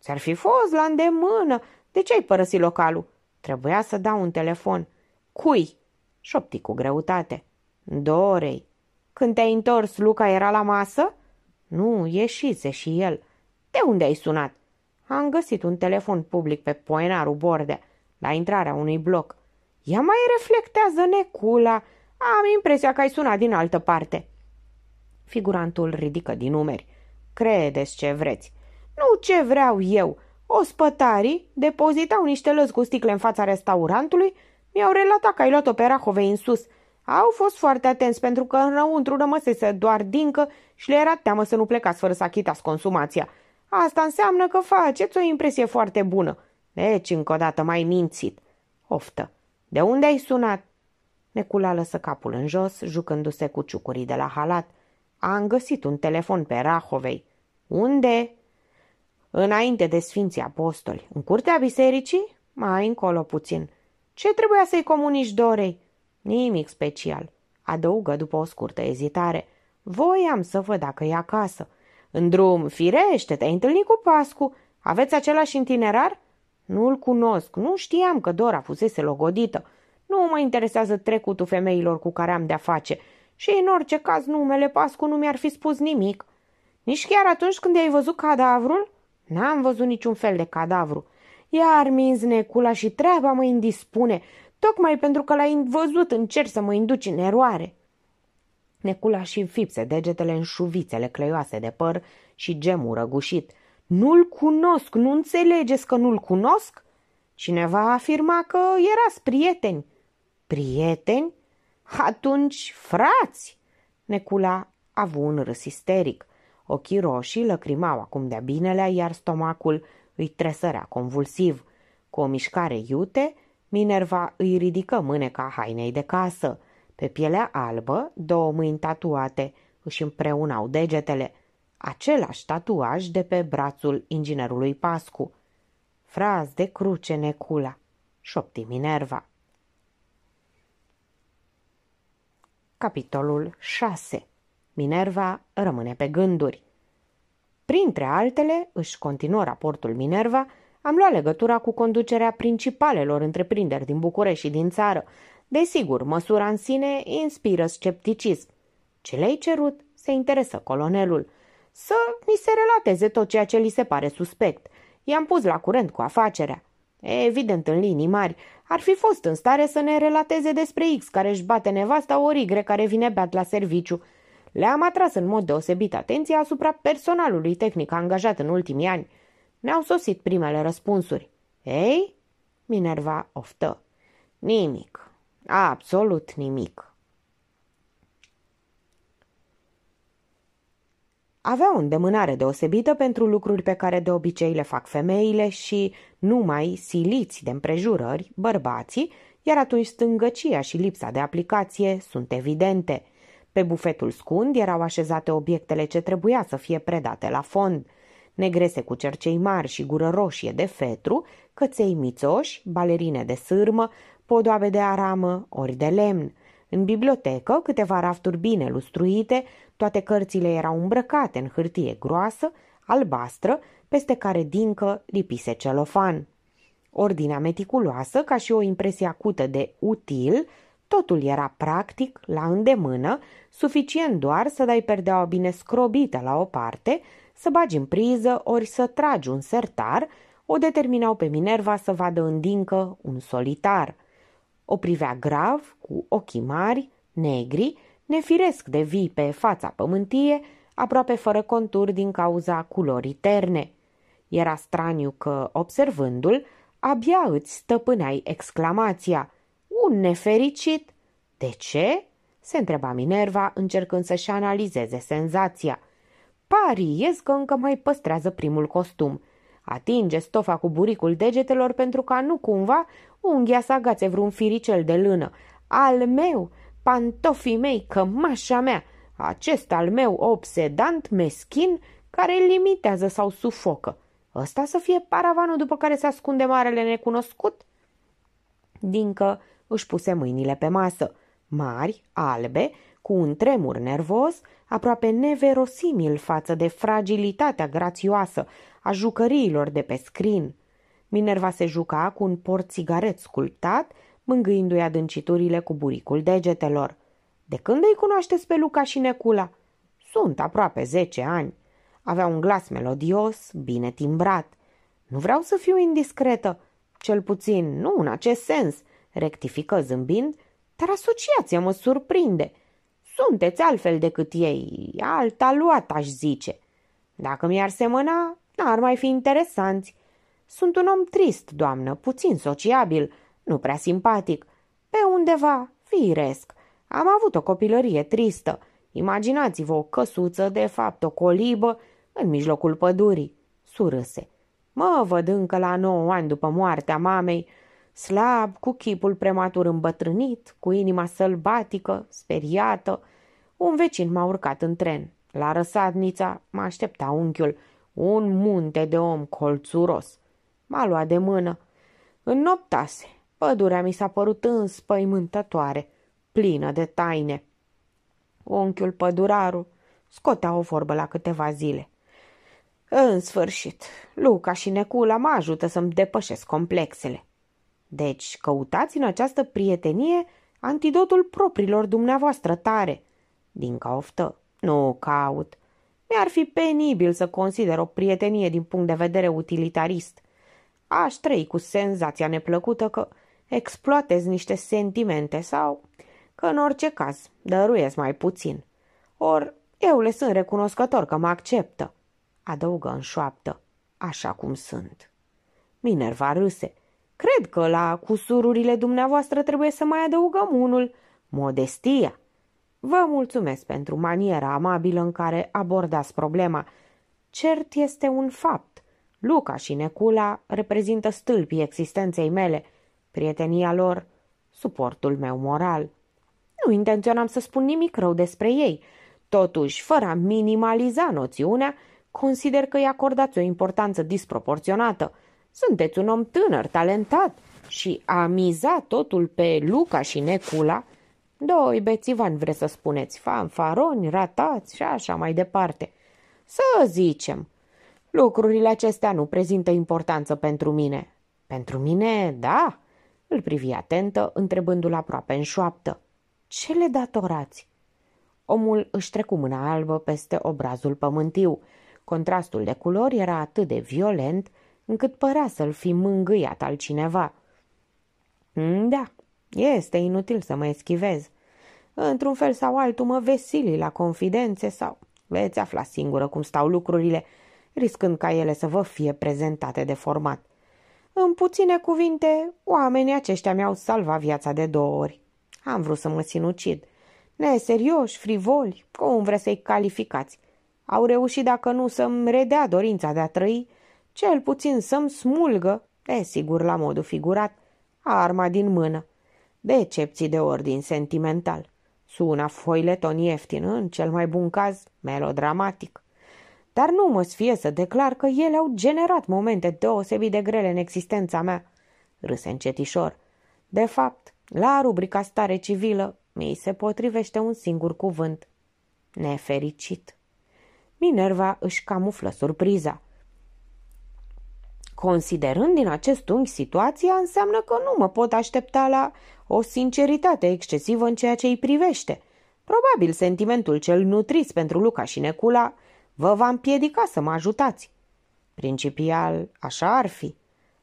Ți-ar fi fost la îndemână. De ce ai părăsit localul? Trebuia să dau un telefon. Cui? Șopti cu greutate. Dorei. Când te-ai întors, Luca era la masă? Nu, ieșise și el. De unde ai sunat? Am găsit un telefon public pe Poenarul Bordea, la intrarea unui bloc. Ea mai reflectează necula. Am impresia că ai sunat din altă parte. Figurantul ridică din numeri. Credeți ce vreți. Nu ce vreau eu. Ospătarii depozitau niște lăzi cu sticle în fața restaurantului, mi-au relatat că ai luat-o pe Rahove în sus – au fost foarte atenți pentru că înăuntru rămăsese doar dincă și le era teamă să nu plecați fără să achitați consumația. Asta înseamnă că faceți o impresie foarte bună. Deci, încă o dată, mai mințit. Oftă. De unde ai sunat? Necula lăsă capul în jos, jucându-se cu ciucurii de la halat. A găsit un telefon pe Rahovei. Unde? Înainte de Sfinții Apostoli. În curtea bisericii? Mai încolo puțin. Ce trebuia să-i comunici Dorei? Nimic special, adăugă după o scurtă ezitare. Voiam să văd dacă e acasă. În drum, firește, te-ai întâlnit cu Pascu. Aveți același itinerar? Nu-l cunosc, nu știam că Dora fusese logodită. Nu mă interesează trecutul femeilor cu care am de-a face și în orice caz numele Pascu nu mi-ar fi spus nimic. Nici chiar atunci când ai văzut cadavrul? N-am văzut niciun fel de cadavru. Iar minznecula și treaba mă indispune. Tocmai pentru că l-ai văzut, încerc să mă induci în eroare. Necula și fipse degetele în șuvițele cleioase de păr și gemul răgușit. Nu-l cunosc, nu înțelegeți că nu-l cunosc? Cineva afirma că erați prieteni. Prieteni? Atunci frați! Necula a avut un râs isteric. Ochii roșii lăcrimau acum de-a binelea, iar stomacul îi tresărea convulsiv. Cu o mișcare iute, Minerva îi ridică mâneca hainei de casă. Pe pielea albă, două mâini tatuate își împreunau degetele. Același tatuaj de pe brațul inginerului Pascu. Fraz de cruce necula, șopti Minerva. Capitolul 6 Minerva rămâne pe gânduri. Printre altele, își continuă raportul Minerva, am luat legătura cu conducerea principalelor întreprinderi din București și din țară. Desigur, măsura în sine inspiră scepticism. Ce le-ai cerut? Se interesă colonelul. Să ni se relateze tot ceea ce li se pare suspect. I-am pus la curent cu afacerea. Evident, în linii mari, ar fi fost în stare să ne relateze despre X care își bate nevasta ori Y care vine beat la serviciu. Le-am atras în mod deosebit atenția asupra personalului tehnic angajat în ultimii ani – ne-au sosit primele răspunsuri. Ei? Minerva oftă. Nimic. Absolut nimic. Avea o îndemânare deosebită pentru lucruri pe care de obicei le fac femeile și, numai siliți de împrejurări, bărbații, iar atunci stângăcia și lipsa de aplicație sunt evidente. Pe bufetul scund erau așezate obiectele ce trebuia să fie predate la fond – negrese cu cercei mari și gură roșie de fetru, căței mițoși, balerine de sârmă, podoabe de aramă ori de lemn. În bibliotecă, câteva rafturi bine lustruite, toate cărțile erau îmbrăcate în hârtie groasă, albastră, peste care dincă lipise celofan. Ordinea meticuloasă, ca și o impresie acută de util, totul era practic, la îndemână, suficient doar să dai perdeaua bine scrobită la o parte să bagi în priză ori să tragi un sertar, o determinau pe Minerva să vadă în dincă un solitar. O privea grav, cu ochii mari, negri, nefiresc de vii pe fața pământie, aproape fără contur din cauza culorii terne. Era straniu că, observându-l, abia îți stăpâneai exclamația. Un nefericit! De ce? se întreba Minerva, încercând să-și analizeze senzația. Pariez că încă mai păstrează primul costum. Atinge stofa cu buricul degetelor pentru ca nu cumva unghia să agațe vreun firicel de lână. Al meu, pantofii mei, cămașa mea, acest al meu obsedant, meschin, care limitează sau sufocă. Ăsta să fie paravanul după care se ascunde marele necunoscut? Dincă își puse mâinile pe masă, mari, albe, cu un tremur nervos, aproape neverosimil față de fragilitatea grațioasă a jucăriilor de pe scrin. Minerva se juca cu un porțigaret sculptat, mângâindu-i adânciturile cu buricul degetelor. De când îi cunoașteți pe Luca și Necula? Sunt aproape zece ani. Avea un glas melodios, bine timbrat. Nu vreau să fiu indiscretă, cel puțin nu în acest sens, rectifică zâmbind, dar asociația mă surprinde – sunteți altfel decât ei, alta luat aș zice. Dacă mi-ar semăna, n-ar mai fi interesanți. Sunt un om trist, doamnă, puțin sociabil, nu prea simpatic. Pe undeva, firesc. Am avut o copilărie tristă. Imaginați-vă o căsuță, de fapt o colibă, în mijlocul pădurii. Surâse. Mă văd încă la nouă ani după moartea mamei, slab, cu chipul prematur îmbătrânit, cu inima sălbatică, speriată. Un vecin m-a urcat în tren. La răsadnița mă aștepta unchiul, un munte de om colțuros. M-a luat de mână. noptase, Pădurea mi s-a părut înspăimântătoare, plină de taine. Unchiul păduraru scotea o vorbă la câteva zile. În sfârșit, Luca și Necula mă ajută să-mi depășesc complexele. Deci căutați în această prietenie antidotul propriilor dumneavoastră tare. Din caoftă, nu caut. Mi-ar fi penibil să consider o prietenie din punct de vedere utilitarist. Aș trăi cu senzația neplăcută că exploatez niște sentimente sau că în orice caz dăruiesc mai puțin. Or, eu le sunt recunoscător că mă acceptă. Adăugă în șoaptă, așa cum sunt. Minerva râse Cred că la cusururile dumneavoastră trebuie să mai adăugăm unul, modestia. Vă mulțumesc pentru maniera amabilă în care abordați problema. Cert este un fapt. Luca și Necula reprezintă stâlpii existenței mele, prietenia lor, suportul meu moral. Nu intenționam să spun nimic rău despre ei, totuși, fără a minimaliza noțiunea, consider că îi acordați o importanță disproporționată – sunteți un om tânăr, talentat și a miza totul pe Luca și Necula, doi bețivani vreți să spuneți, fanfaroni, ratați și așa mai departe. Să zicem, lucrurile acestea nu prezintă importanță pentru mine. Pentru mine, da, îl privi atentă, întrebându-l aproape în șoaptă. Ce le datorați? Omul își trecu mâna albă peste obrazul pământiu. Contrastul de culori era atât de violent încât părea să-l fi mângâiat altcineva. Mm, da, este inutil să mă eschivez. Într-un fel sau altul mă veseli la confidențe sau veți afla singură cum stau lucrurile, riscând ca ele să vă fie prezentate de format. În puține cuvinte, oamenii aceștia mi-au salvat viața de două ori. Am vrut să mă sinucid. Neserioși, frivoli, cum vreți să-i calificați. Au reușit, dacă nu, să-mi redea dorința de a trăi cel puțin să-mi smulgă, desigur la modul figurat, arma din mână. Decepții de ordin sentimental. Suna foileton ieftin, în cel mai bun caz melodramatic. Dar nu mă sfie să declar că ele au generat momente deosebit de grele în existența mea. Râse încetișor. De fapt, la rubrica stare civilă mi se potrivește un singur cuvânt. Nefericit. Minerva își camuflă surpriza. Considerând din acest unghi situația, înseamnă că nu mă pot aștepta la o sinceritate excesivă în ceea ce îi privește. Probabil sentimentul cel nutris pentru Luca și Necula vă va împiedica să mă ajutați. Principial, așa ar fi.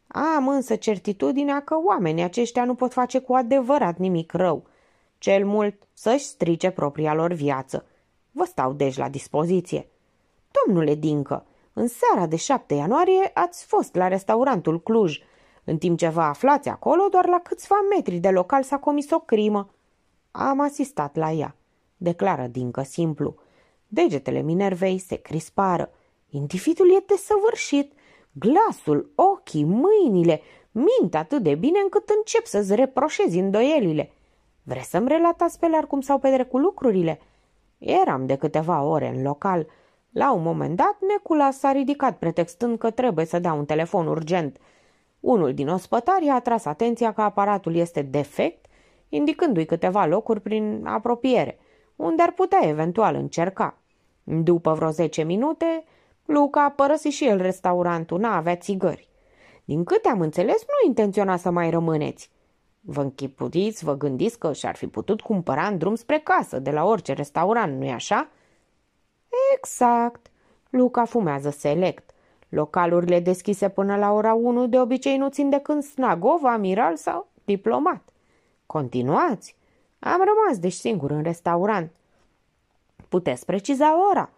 Am însă certitudinea că oamenii aceștia nu pot face cu adevărat nimic rău, cel mult să-și strice propria lor viață. Vă stau deci la dispoziție. Domnule Dincă, în seara de 7 ianuarie ați fost la restaurantul Cluj. În timp ce vă aflați acolo, doar la câțiva metri de local s-a comis o crimă. Am asistat la ea, declară Dincă simplu. Degetele Minervei se crispară. Individul e desăvârșit. Glasul, ochii, mâinile, mint atât de bine încât încep să-ți reproșezi îndoielile. Vreți să-mi relatați pe larg cum s-au petrecut lucrurile? Eram de câteva ore în local – la un moment dat, Necula s-a ridicat pretextând că trebuie să dea un telefon urgent. Unul din ospătari a atras atenția că aparatul este defect, indicându-i câteva locuri prin apropiere, unde ar putea eventual încerca. După vreo 10 minute, Luca a părăsit și el restaurantul, n-avea țigări. Din câte am înțeles, nu intenționa să mai rămâneți. Vă închipuriți, vă gândiți că și-ar fi putut cumpăra în drum spre casă, de la orice restaurant, nu-i așa?" Exact. Luca fumează select. Localurile deschise până la ora 1 de obicei nu țin când snagov, amiral sau diplomat. Continuați. Am rămas deci singur în restaurant. Puteți preciza ora.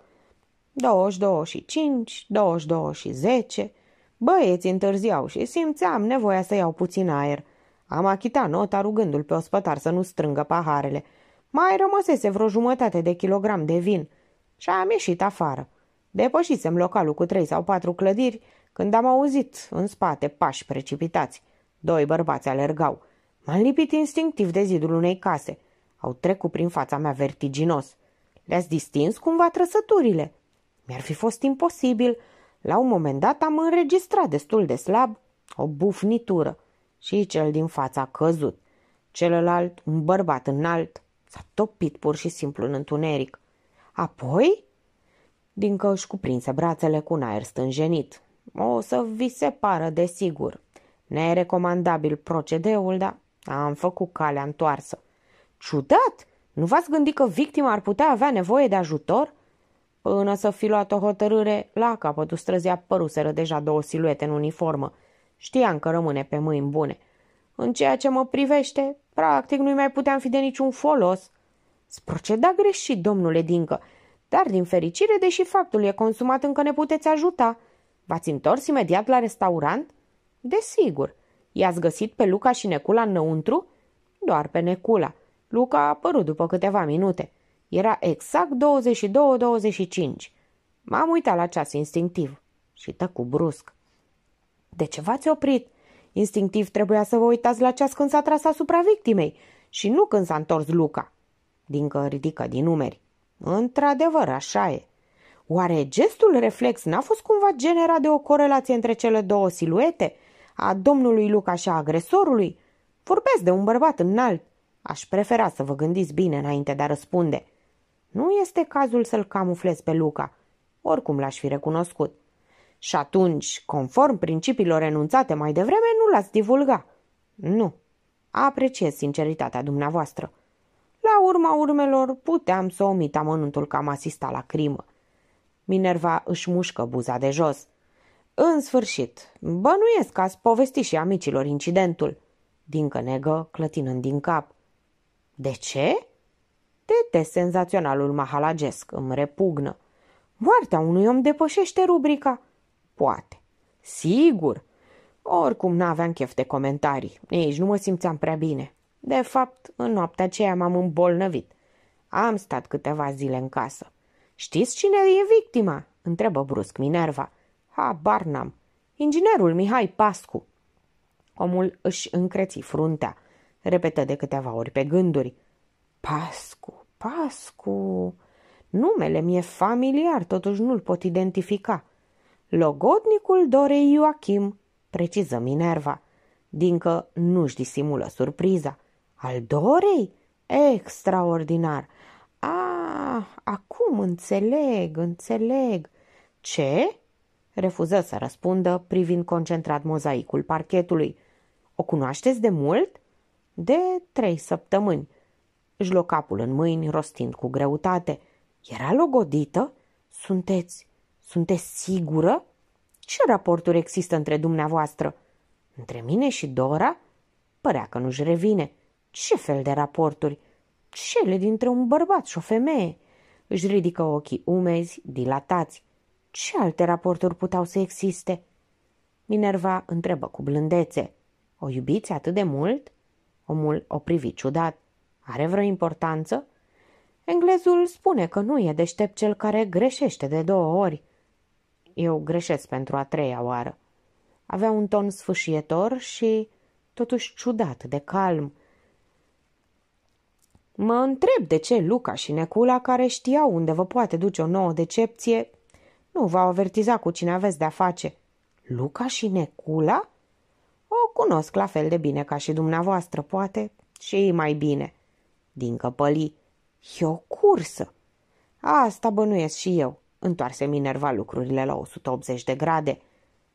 22 și 5, 22 și 10. Băieți întârziau și simțeam nevoia să iau puțin aer. Am achitat nota rugându-l pe ospătar să nu strângă paharele. Mai rămăsese vreo jumătate de kilogram de vin – și am ieșit afară. Depășisem localul cu trei sau patru clădiri când am auzit în spate pași precipitați. Doi bărbați alergau. M-am lipit instinctiv de zidul unei case. Au trecut prin fața mea vertiginos. Le-ați distins cumva trăsăturile. Mi-ar fi fost imposibil. La un moment dat am înregistrat destul de slab o bufnitură și cel din fața a căzut. Celălalt, un bărbat înalt, s-a topit pur și simplu în întuneric. Apoi? Dincă își cuprinse brațele cu un aer stânjenit. O să vi se pară, desigur. Ne e recomandabil procedeul, dar am făcut calea întoarsă. Ciudat! Nu v-ați gândit că victima ar putea avea nevoie de ajutor? Până să fi luat o hotărâre, la capătul străzii apăruseră deja două siluete în uniformă. Știam că rămâne pe mâini bune. În ceea ce mă privește, practic nu-i mai puteam fi de niciun folos. Ați proceda greșit, domnule Dincă, dar din fericire, deși faptul e consumat, încă ne puteți ajuta. V-ați întors imediat la restaurant? Desigur. I-ați găsit pe Luca și Necula înăuntru? Doar pe Necula. Luca a apărut după câteva minute. Era exact 22-25. M-am uitat la ceas instinctiv și tăcu brusc. De ce v-ați oprit? Instinctiv trebuia să vă uitați la ceas când s-a tras asupra victimei și nu când s-a întors Luca. Dincă ridică din numeri. Într-adevăr, așa e. Oare gestul reflex n-a fost cumva generat de o corelație între cele două siluete? A domnului Luca și a agresorului? Vorbesc de un bărbat înalt. Aș prefera să vă gândiți bine înainte de a răspunde. Nu este cazul să-l camuflez pe Luca. Oricum l-aș fi recunoscut. Și atunci, conform principiilor enunțate mai devreme, nu l-ați divulga. Nu. Apreciez sinceritatea dumneavoastră. La urma urmelor, puteam să omit amănuntul că am asistat la crimă. Minerva își mușcă buza de jos. În sfârșit, bănuiesc că ați povesti și amicilor incidentul. Dincă negă, clătinând din cap. De ce? Detest senzaționalul mahalagesc, îmi repugnă. Moartea unui om depășește rubrica. Poate. Sigur. Oricum n-aveam chef de comentarii. Nici nu mă simțeam prea bine. De fapt, în noaptea aceea m-am îmbolnăvit. Am stat câteva zile în casă. Știți cine e victima? Întrebă brusc Minerva. Habar n-am. Inginerul Mihai Pascu. Omul își încreți fruntea. Repetă de câteva ori pe gânduri. Pascu, Pascu... Numele mi-e familiar, totuși nu-l pot identifica. Logodnicul Dorei Ioachim, preciză Minerva, dincă nu-și disimulă surpriza. Al Dorei? Extraordinar! A, acum înțeleg, înțeleg. Ce? Refuză să răspundă, privind concentrat mozaicul parchetului. O cunoașteți de mult? De trei săptămâni. Își lua capul în mâini, rostind cu greutate. Era logodită? Sunteți, sunteți sigură? Ce raporturi există între dumneavoastră? Între mine și Dora? Părea că nu-și revine. Ce fel de raporturi? Cele dintre un bărbat și o femeie. Își ridică ochii umezi, dilatați. Ce alte raporturi puteau să existe? Minerva întrebă cu blândețe. O iubiți atât de mult? Omul o privi ciudat. Are vreo importanță? Englezul spune că nu e deștept cel care greșește de două ori. Eu greșesc pentru a treia oară. Avea un ton sfâșietor și totuși ciudat de calm. Mă întreb de ce Luca și Necula, care știau unde vă poate duce o nouă decepție, nu v-au avertizat cu cine aveți de-a face. Luca și Necula? O cunosc la fel de bine ca și dumneavoastră, poate, și ei mai bine. Din căpăli, e o cursă. Asta bănuiesc și eu, întoarse Minerva lucrurile la 180 de grade.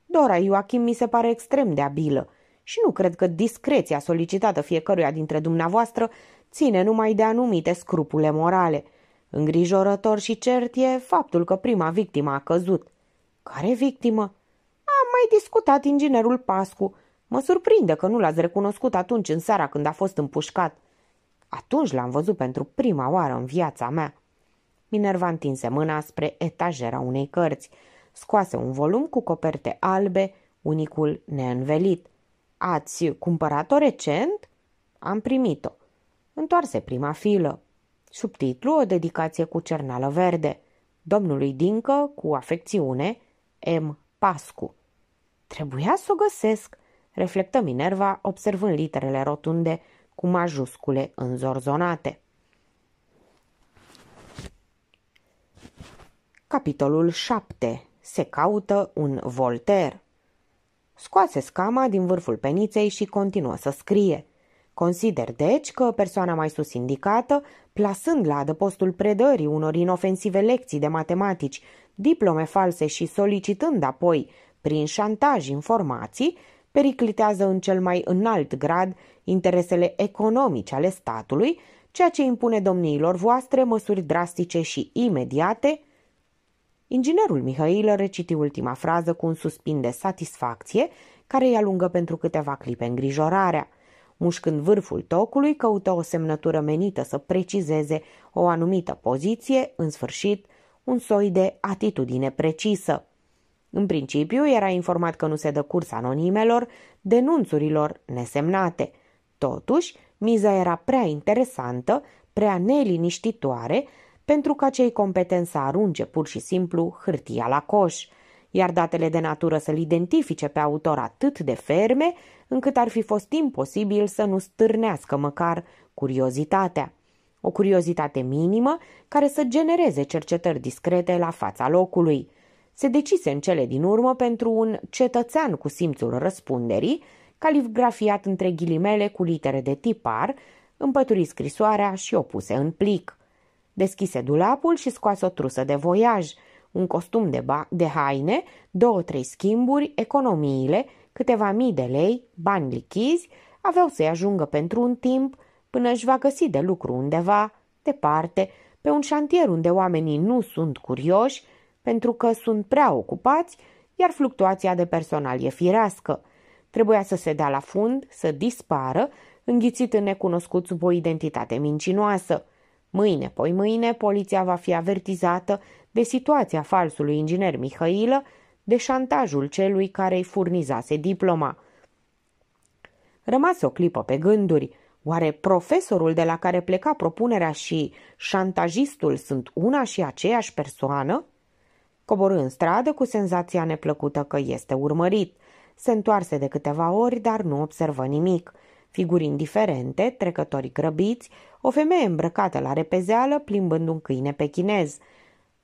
Dora Ioachim mi se pare extrem de abilă și nu cred că discreția solicitată fiecăruia dintre dumneavoastră ține numai de anumite scrupule morale. Îngrijorător și cert e faptul că prima victimă a căzut. Care victimă? Am mai discutat inginerul Pascu. Mă surprinde că nu l-ați recunoscut atunci în seara când a fost împușcat. Atunci l-am văzut pentru prima oară în viața mea. Minerva întinse mâna spre etajera unei cărți. Scoase un volum cu coperte albe, unicul neînvelit. Ați cumpărat-o recent? Am primit-o întoarse prima filă. Subtitlu, o dedicație cu cernală verde. Domnului Dincă, cu afecțiune, M. Pascu. Trebuia să o găsesc, reflectă Minerva, observând literele rotunde cu majuscule înzorzonate. Capitolul 7. Se caută un Voltaire. Scoase scama din vârful peniței și continuă să scrie – Consider, deci, că persoana mai sus indicată, plasând la adăpostul predării unor inofensive lecții de matematici, diplome false și solicitând apoi, prin șantaj, informații, periclitează în cel mai înalt grad interesele economice ale statului, ceea ce impune domniilor voastre măsuri drastice și imediate. Inginerul Mihail reciti ultima frază cu un suspin de satisfacție, care îi alungă pentru câteva clipe îngrijorarea – Mușcând vârful tocului, căută o semnătură menită să precizeze o anumită poziție, în sfârșit, un soi de atitudine precisă. În principiu, era informat că nu se dă curs anonimelor, denunțurilor nesemnate. Totuși, miza era prea interesantă, prea neliniștitoare, pentru ca cei competenți să arunce pur și simplu hârtia la coș, iar datele de natură să-l identifice pe autor atât de ferme, încât ar fi fost imposibil să nu stârnească măcar curiozitatea. O curiozitate minimă care să genereze cercetări discrete la fața locului. Se decise în cele din urmă pentru un cetățean cu simțul răspunderii, caligrafiat între ghilimele cu litere de tipar, împături scrisoarea și o puse în plic. Deschise dulapul și scoase o trusă de voiaj, un costum de, ba- de haine, două-trei schimburi, economiile Câteva mii de lei, bani lichizi, aveau să-i ajungă pentru un timp până își va găsi de lucru undeva, departe, pe un șantier unde oamenii nu sunt curioși pentru că sunt prea ocupați, iar fluctuația de personal e firească. Trebuia să se dea la fund, să dispară, înghițit în necunoscut sub o identitate mincinoasă. Mâine, poi mâine, poliția va fi avertizată de situația falsului inginer Mihailă de șantajul celui care îi furnizase diploma. Rămas o clipă pe gânduri, oare profesorul de la care pleca propunerea și șantajistul sunt una și aceeași persoană? Coborâ în stradă cu senzația neplăcută că este urmărit. Se întoarse de câteva ori, dar nu observă nimic. Figuri indiferente, trecători grăbiți, o femeie îmbrăcată la repezeală, plimbând un câine pe chinez.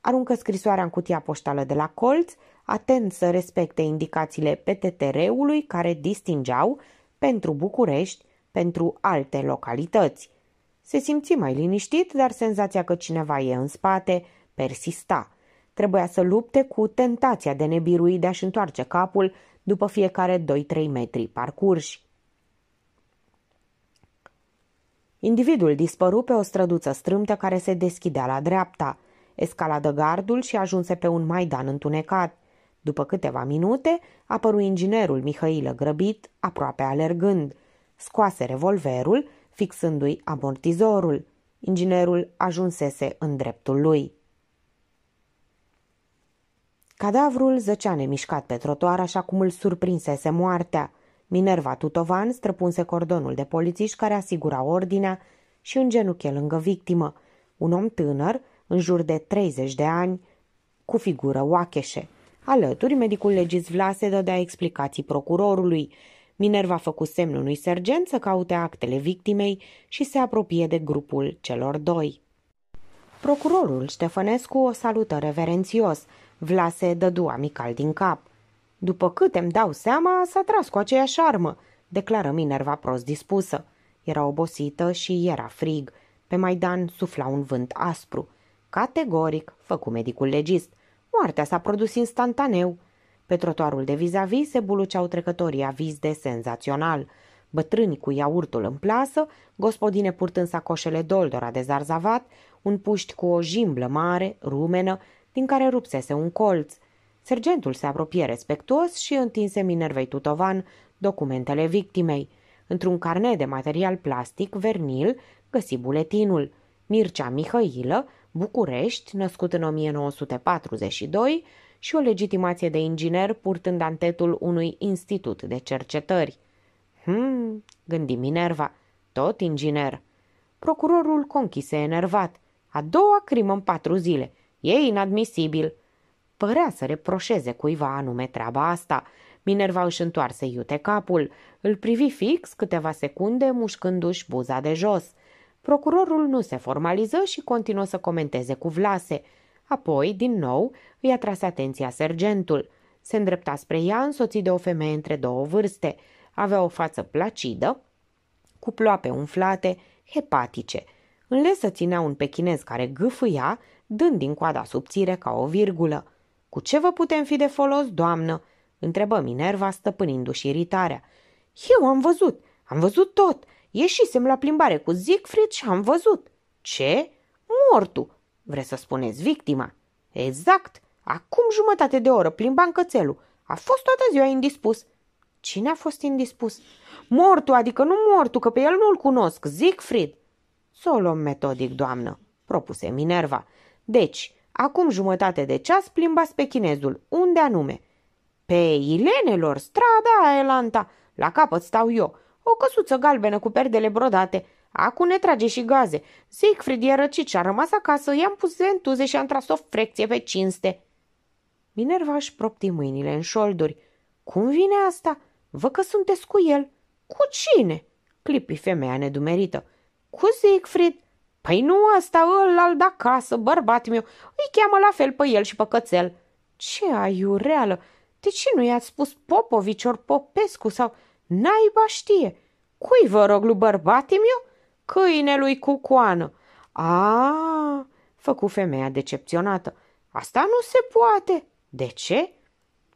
Aruncă scrisoarea în cutia poștală de la colț, atent să respecte indicațiile PTTR-ului care distingeau pentru București, pentru alte localități. Se simți mai liniștit, dar senzația că cineva e în spate persista. Trebuia să lupte cu tentația de nebirui de a-și întoarce capul după fiecare 2-3 metri parcurși. Individul dispăru pe o străduță strâmtă care se deschidea la dreapta. Escaladă gardul și ajunse pe un maidan întunecat. După câteva minute, apăru inginerul Mihailă grăbit, aproape alergând. Scoase revolverul, fixându-i amortizorul. Inginerul ajunsese în dreptul lui. Cadavrul zăcea nemișcat pe trotuar așa cum îl surprinsese moartea. Minerva Tutovan străpunse cordonul de polițiști care asigura ordinea și un genunchi lângă victimă. Un om tânăr, în jur de 30 de ani, cu figură oacheșe. Alături, medicul legist Vlase dădea explicații procurorului. Minerva a făcut semnul unui sergent să caute actele victimei și se apropie de grupul celor doi. Procurorul Ștefănescu o salută reverențios. Vlase dădu amical din cap. După cât îmi dau seama, s-a tras cu aceeași armă, declară Minerva prost dispusă. Era obosită și era frig. Pe Maidan sufla un vânt aspru. Categoric, făcu medicul legist – Moartea s-a produs instantaneu. Pe trotuarul de vis-a-vis se buluceau trecătorii aviz de senzațional. Bătrâni cu iaurtul în plasă, gospodine purtând sacoșele doldora de zarzavat, un puști cu o jimblă mare, rumenă, din care rupsese un colț. Sergentul se apropie respectuos și întinse Minervei Tutovan documentele victimei. Într-un carnet de material plastic, vernil, găsi buletinul. Mircea Mihăilă București, născut în 1942, și o legitimație de inginer purtând antetul unui institut de cercetări. Hmm, gândi Minerva, tot inginer. Procurorul conchise enervat. A doua crimă în patru zile. E inadmisibil. Părea să reproșeze cuiva anume treaba asta. Minerva își întoarse iute capul. Îl privi fix câteva secunde, mușcându-și buza de jos – Procurorul nu se formaliză și continuă să comenteze cu vlase. Apoi, din nou, îi atrase atenția sergentul. Se îndrepta spre ea însoțit de o femeie între două vârste. Avea o față placidă, cu ploape umflate, hepatice. În lesă ținea un pechinez care gâfâia, dând din coada subțire ca o virgulă. Cu ce vă putem fi de folos, doamnă?" întrebă Minerva, stăpânindu-și iritarea. Eu am văzut, am văzut tot. Ieșisem la plimbare cu Siegfried și am văzut. Ce? Mortul. Vreți să spuneți victima? Exact. Acum jumătate de oră plimbam cățelul. A fost toată ziua indispus. Cine a fost indispus? Mortul, adică nu mortul, că pe el nu-l cunosc, Siegfried. Să o luăm metodic, doamnă, propuse Minerva. Deci, acum jumătate de ceas plimbați pe chinezul. Unde anume? Pe Ilenelor, strada Elanta. La capăt stau eu. O căsuță galbenă cu perdele brodate. Acum ne trage și gaze. Siegfried e răcit și a rămas acasă. I-am pus ventuze și am tras o frecție pe cinste. Minerva își propti mâinile în șolduri. Cum vine asta? Vă că sunteți cu el. Cu cine? Clipi femeia nedumerită. Cu Siegfried. Păi nu asta, al de da acasă, bărbat meu. Îi cheamă la fel pe el și pe cățel. Ce aiureală! De ce nu i-ați spus Popovici ori Popescu sau Naiba știe! Cui vă rog lui bărbatim eu? Câine lui Cucoană! A, făcu femeia decepționată. Asta nu se poate! De ce?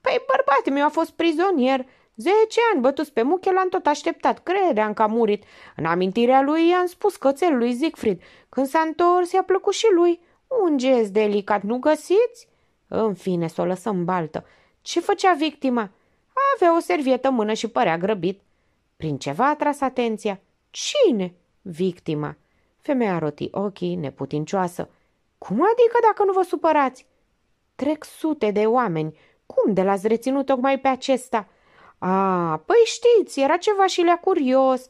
Păi bărbatul meu a fost prizonier. Zece ani bătus pe muche, l-am tot așteptat. Credeam că a murit. În amintirea lui i-am spus cățelului Siegfried. Când s-a întors, i-a plăcut și lui. Un gest delicat, nu găsiți? În fine, să o lăsăm baltă. Ce făcea victima? Avea o servietă în mână și părea grăbit. Prin ceva a tras atenția. Cine? Victima. Femeia roti ochii, neputincioasă. Cum adică dacă nu vă supărați? Trec sute de oameni. Cum de l-ați reținut tocmai pe acesta? A, păi știți, era ceva și le-a curios.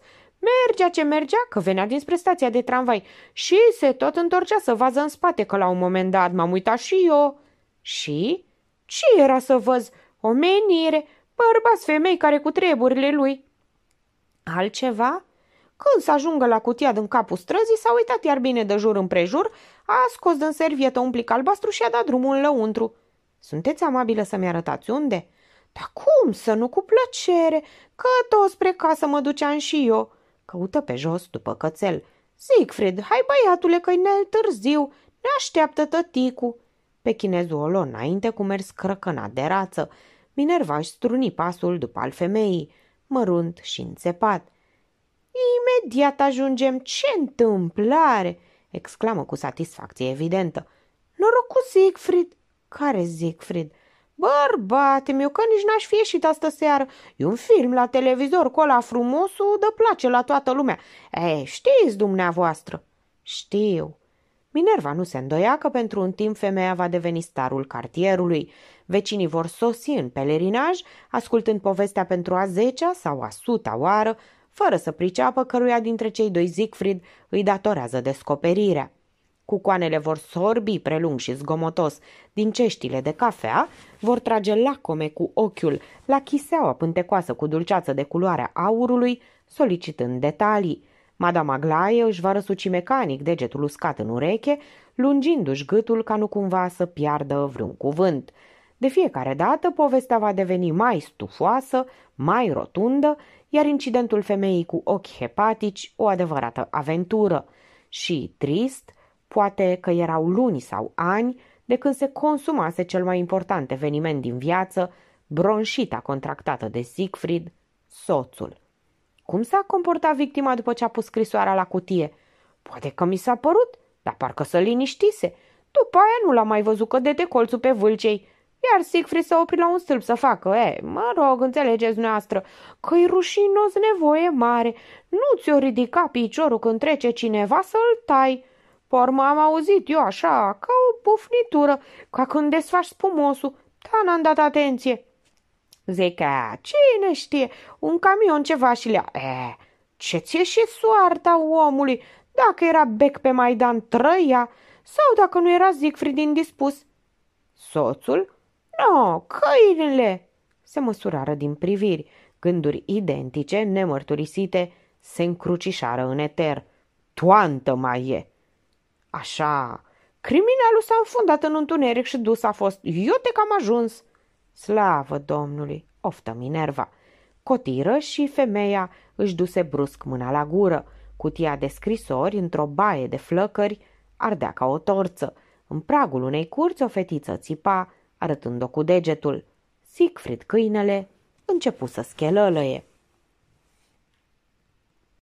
Mergea ce mergea, că venea dinspre stația de tramvai și se tot întorcea să vază în spate, că la un moment dat m-am uitat și eu. Și? Ce era să văz? O menire, bărbați femei care cu treburile lui. Altceva? Când să ajungă la cutia din capul străzii, s-a uitat iar bine de jur împrejur, a scos din servietă un plic albastru și a dat drumul lăuntru. Sunteți amabilă să-mi arătați unde?" Dar cum să nu cu plăcere, că tot spre casă mă duceam și eu." Căută pe jos după cățel. Siegfried, hai băiatule că-i târziu, ne așteaptă tăticu." Pe chinezul o înainte cu mers crăcăna de rață. Minerva își struni pasul după al femeii, mărunt și înțepat. Imediat ajungem! Ce întâmplare!" exclamă cu satisfacție evidentă. Noroc cu Siegfried!" Care Siegfried?" Bărbate meu, că nici n-aș fi ieșit astă seară. E un film la televizor cu ăla frumosul, dă place la toată lumea. E, știți dumneavoastră. Știu. Minerva nu se îndoia că pentru un timp femeia va deveni starul cartierului. Vecinii vor sosi în pelerinaj, ascultând povestea pentru a zecea sau a suta oară, fără să priceapă căruia dintre cei doi Siegfried îi datorează descoperirea. Cucoanele vor sorbi prelung și zgomotos din ceștile de cafea, vor trage lacome cu ochiul la chiseaua pântecoasă cu dulceață de culoare aurului, solicitând detalii. Madame Aglaie își va răsuci mecanic degetul uscat în ureche, lungindu-și gâtul ca nu cumva să piardă vreun cuvânt. De fiecare dată, povestea va deveni mai stufoasă, mai rotundă, iar incidentul femeii cu ochi hepatici o adevărată aventură. Și trist, poate că erau luni sau ani de când se consumase cel mai important eveniment din viață, bronșita contractată de Siegfried, soțul. Cum s-a comportat victima după ce a pus scrisoarea la cutie? Poate că mi s-a părut, dar parcă să liniștise. După aia nu l-am mai văzut că de colțul pe vâlcei. Iar Siegfried s-a oprit la un stâlp să facă, e, mă rog, înțelegeți noastră, că-i rușinos nevoie mare. Nu ți-o ridica piciorul când trece cineva să-l tai. Pormă am auzit eu așa, ca o bufnitură, ca când desfaci spumosul. Ta da, n-am dat atenție. Zica, cine știe, un camion ceva și le-a... E, ce ți și soarta omului, dacă era bec pe Maidan trăia, sau dacă nu era Siegfried indispus. Soțul No, câinele!" Se măsurară din priviri. Gânduri identice, nemărturisite, se încrucișară în eter. Toantă mai e! Așa, criminalul s-a înfundat în întuneric și dus a fost. Iute că am ajuns! Slavă Domnului! Oftă Minerva! Cotiră și femeia își duse brusc mâna la gură. Cutia de scrisori, într-o baie de flăcări, ardea ca o torță. În pragul unei curți o fetiță țipa, Arătând-o cu degetul, Siegfried câinele începu să schelălăie.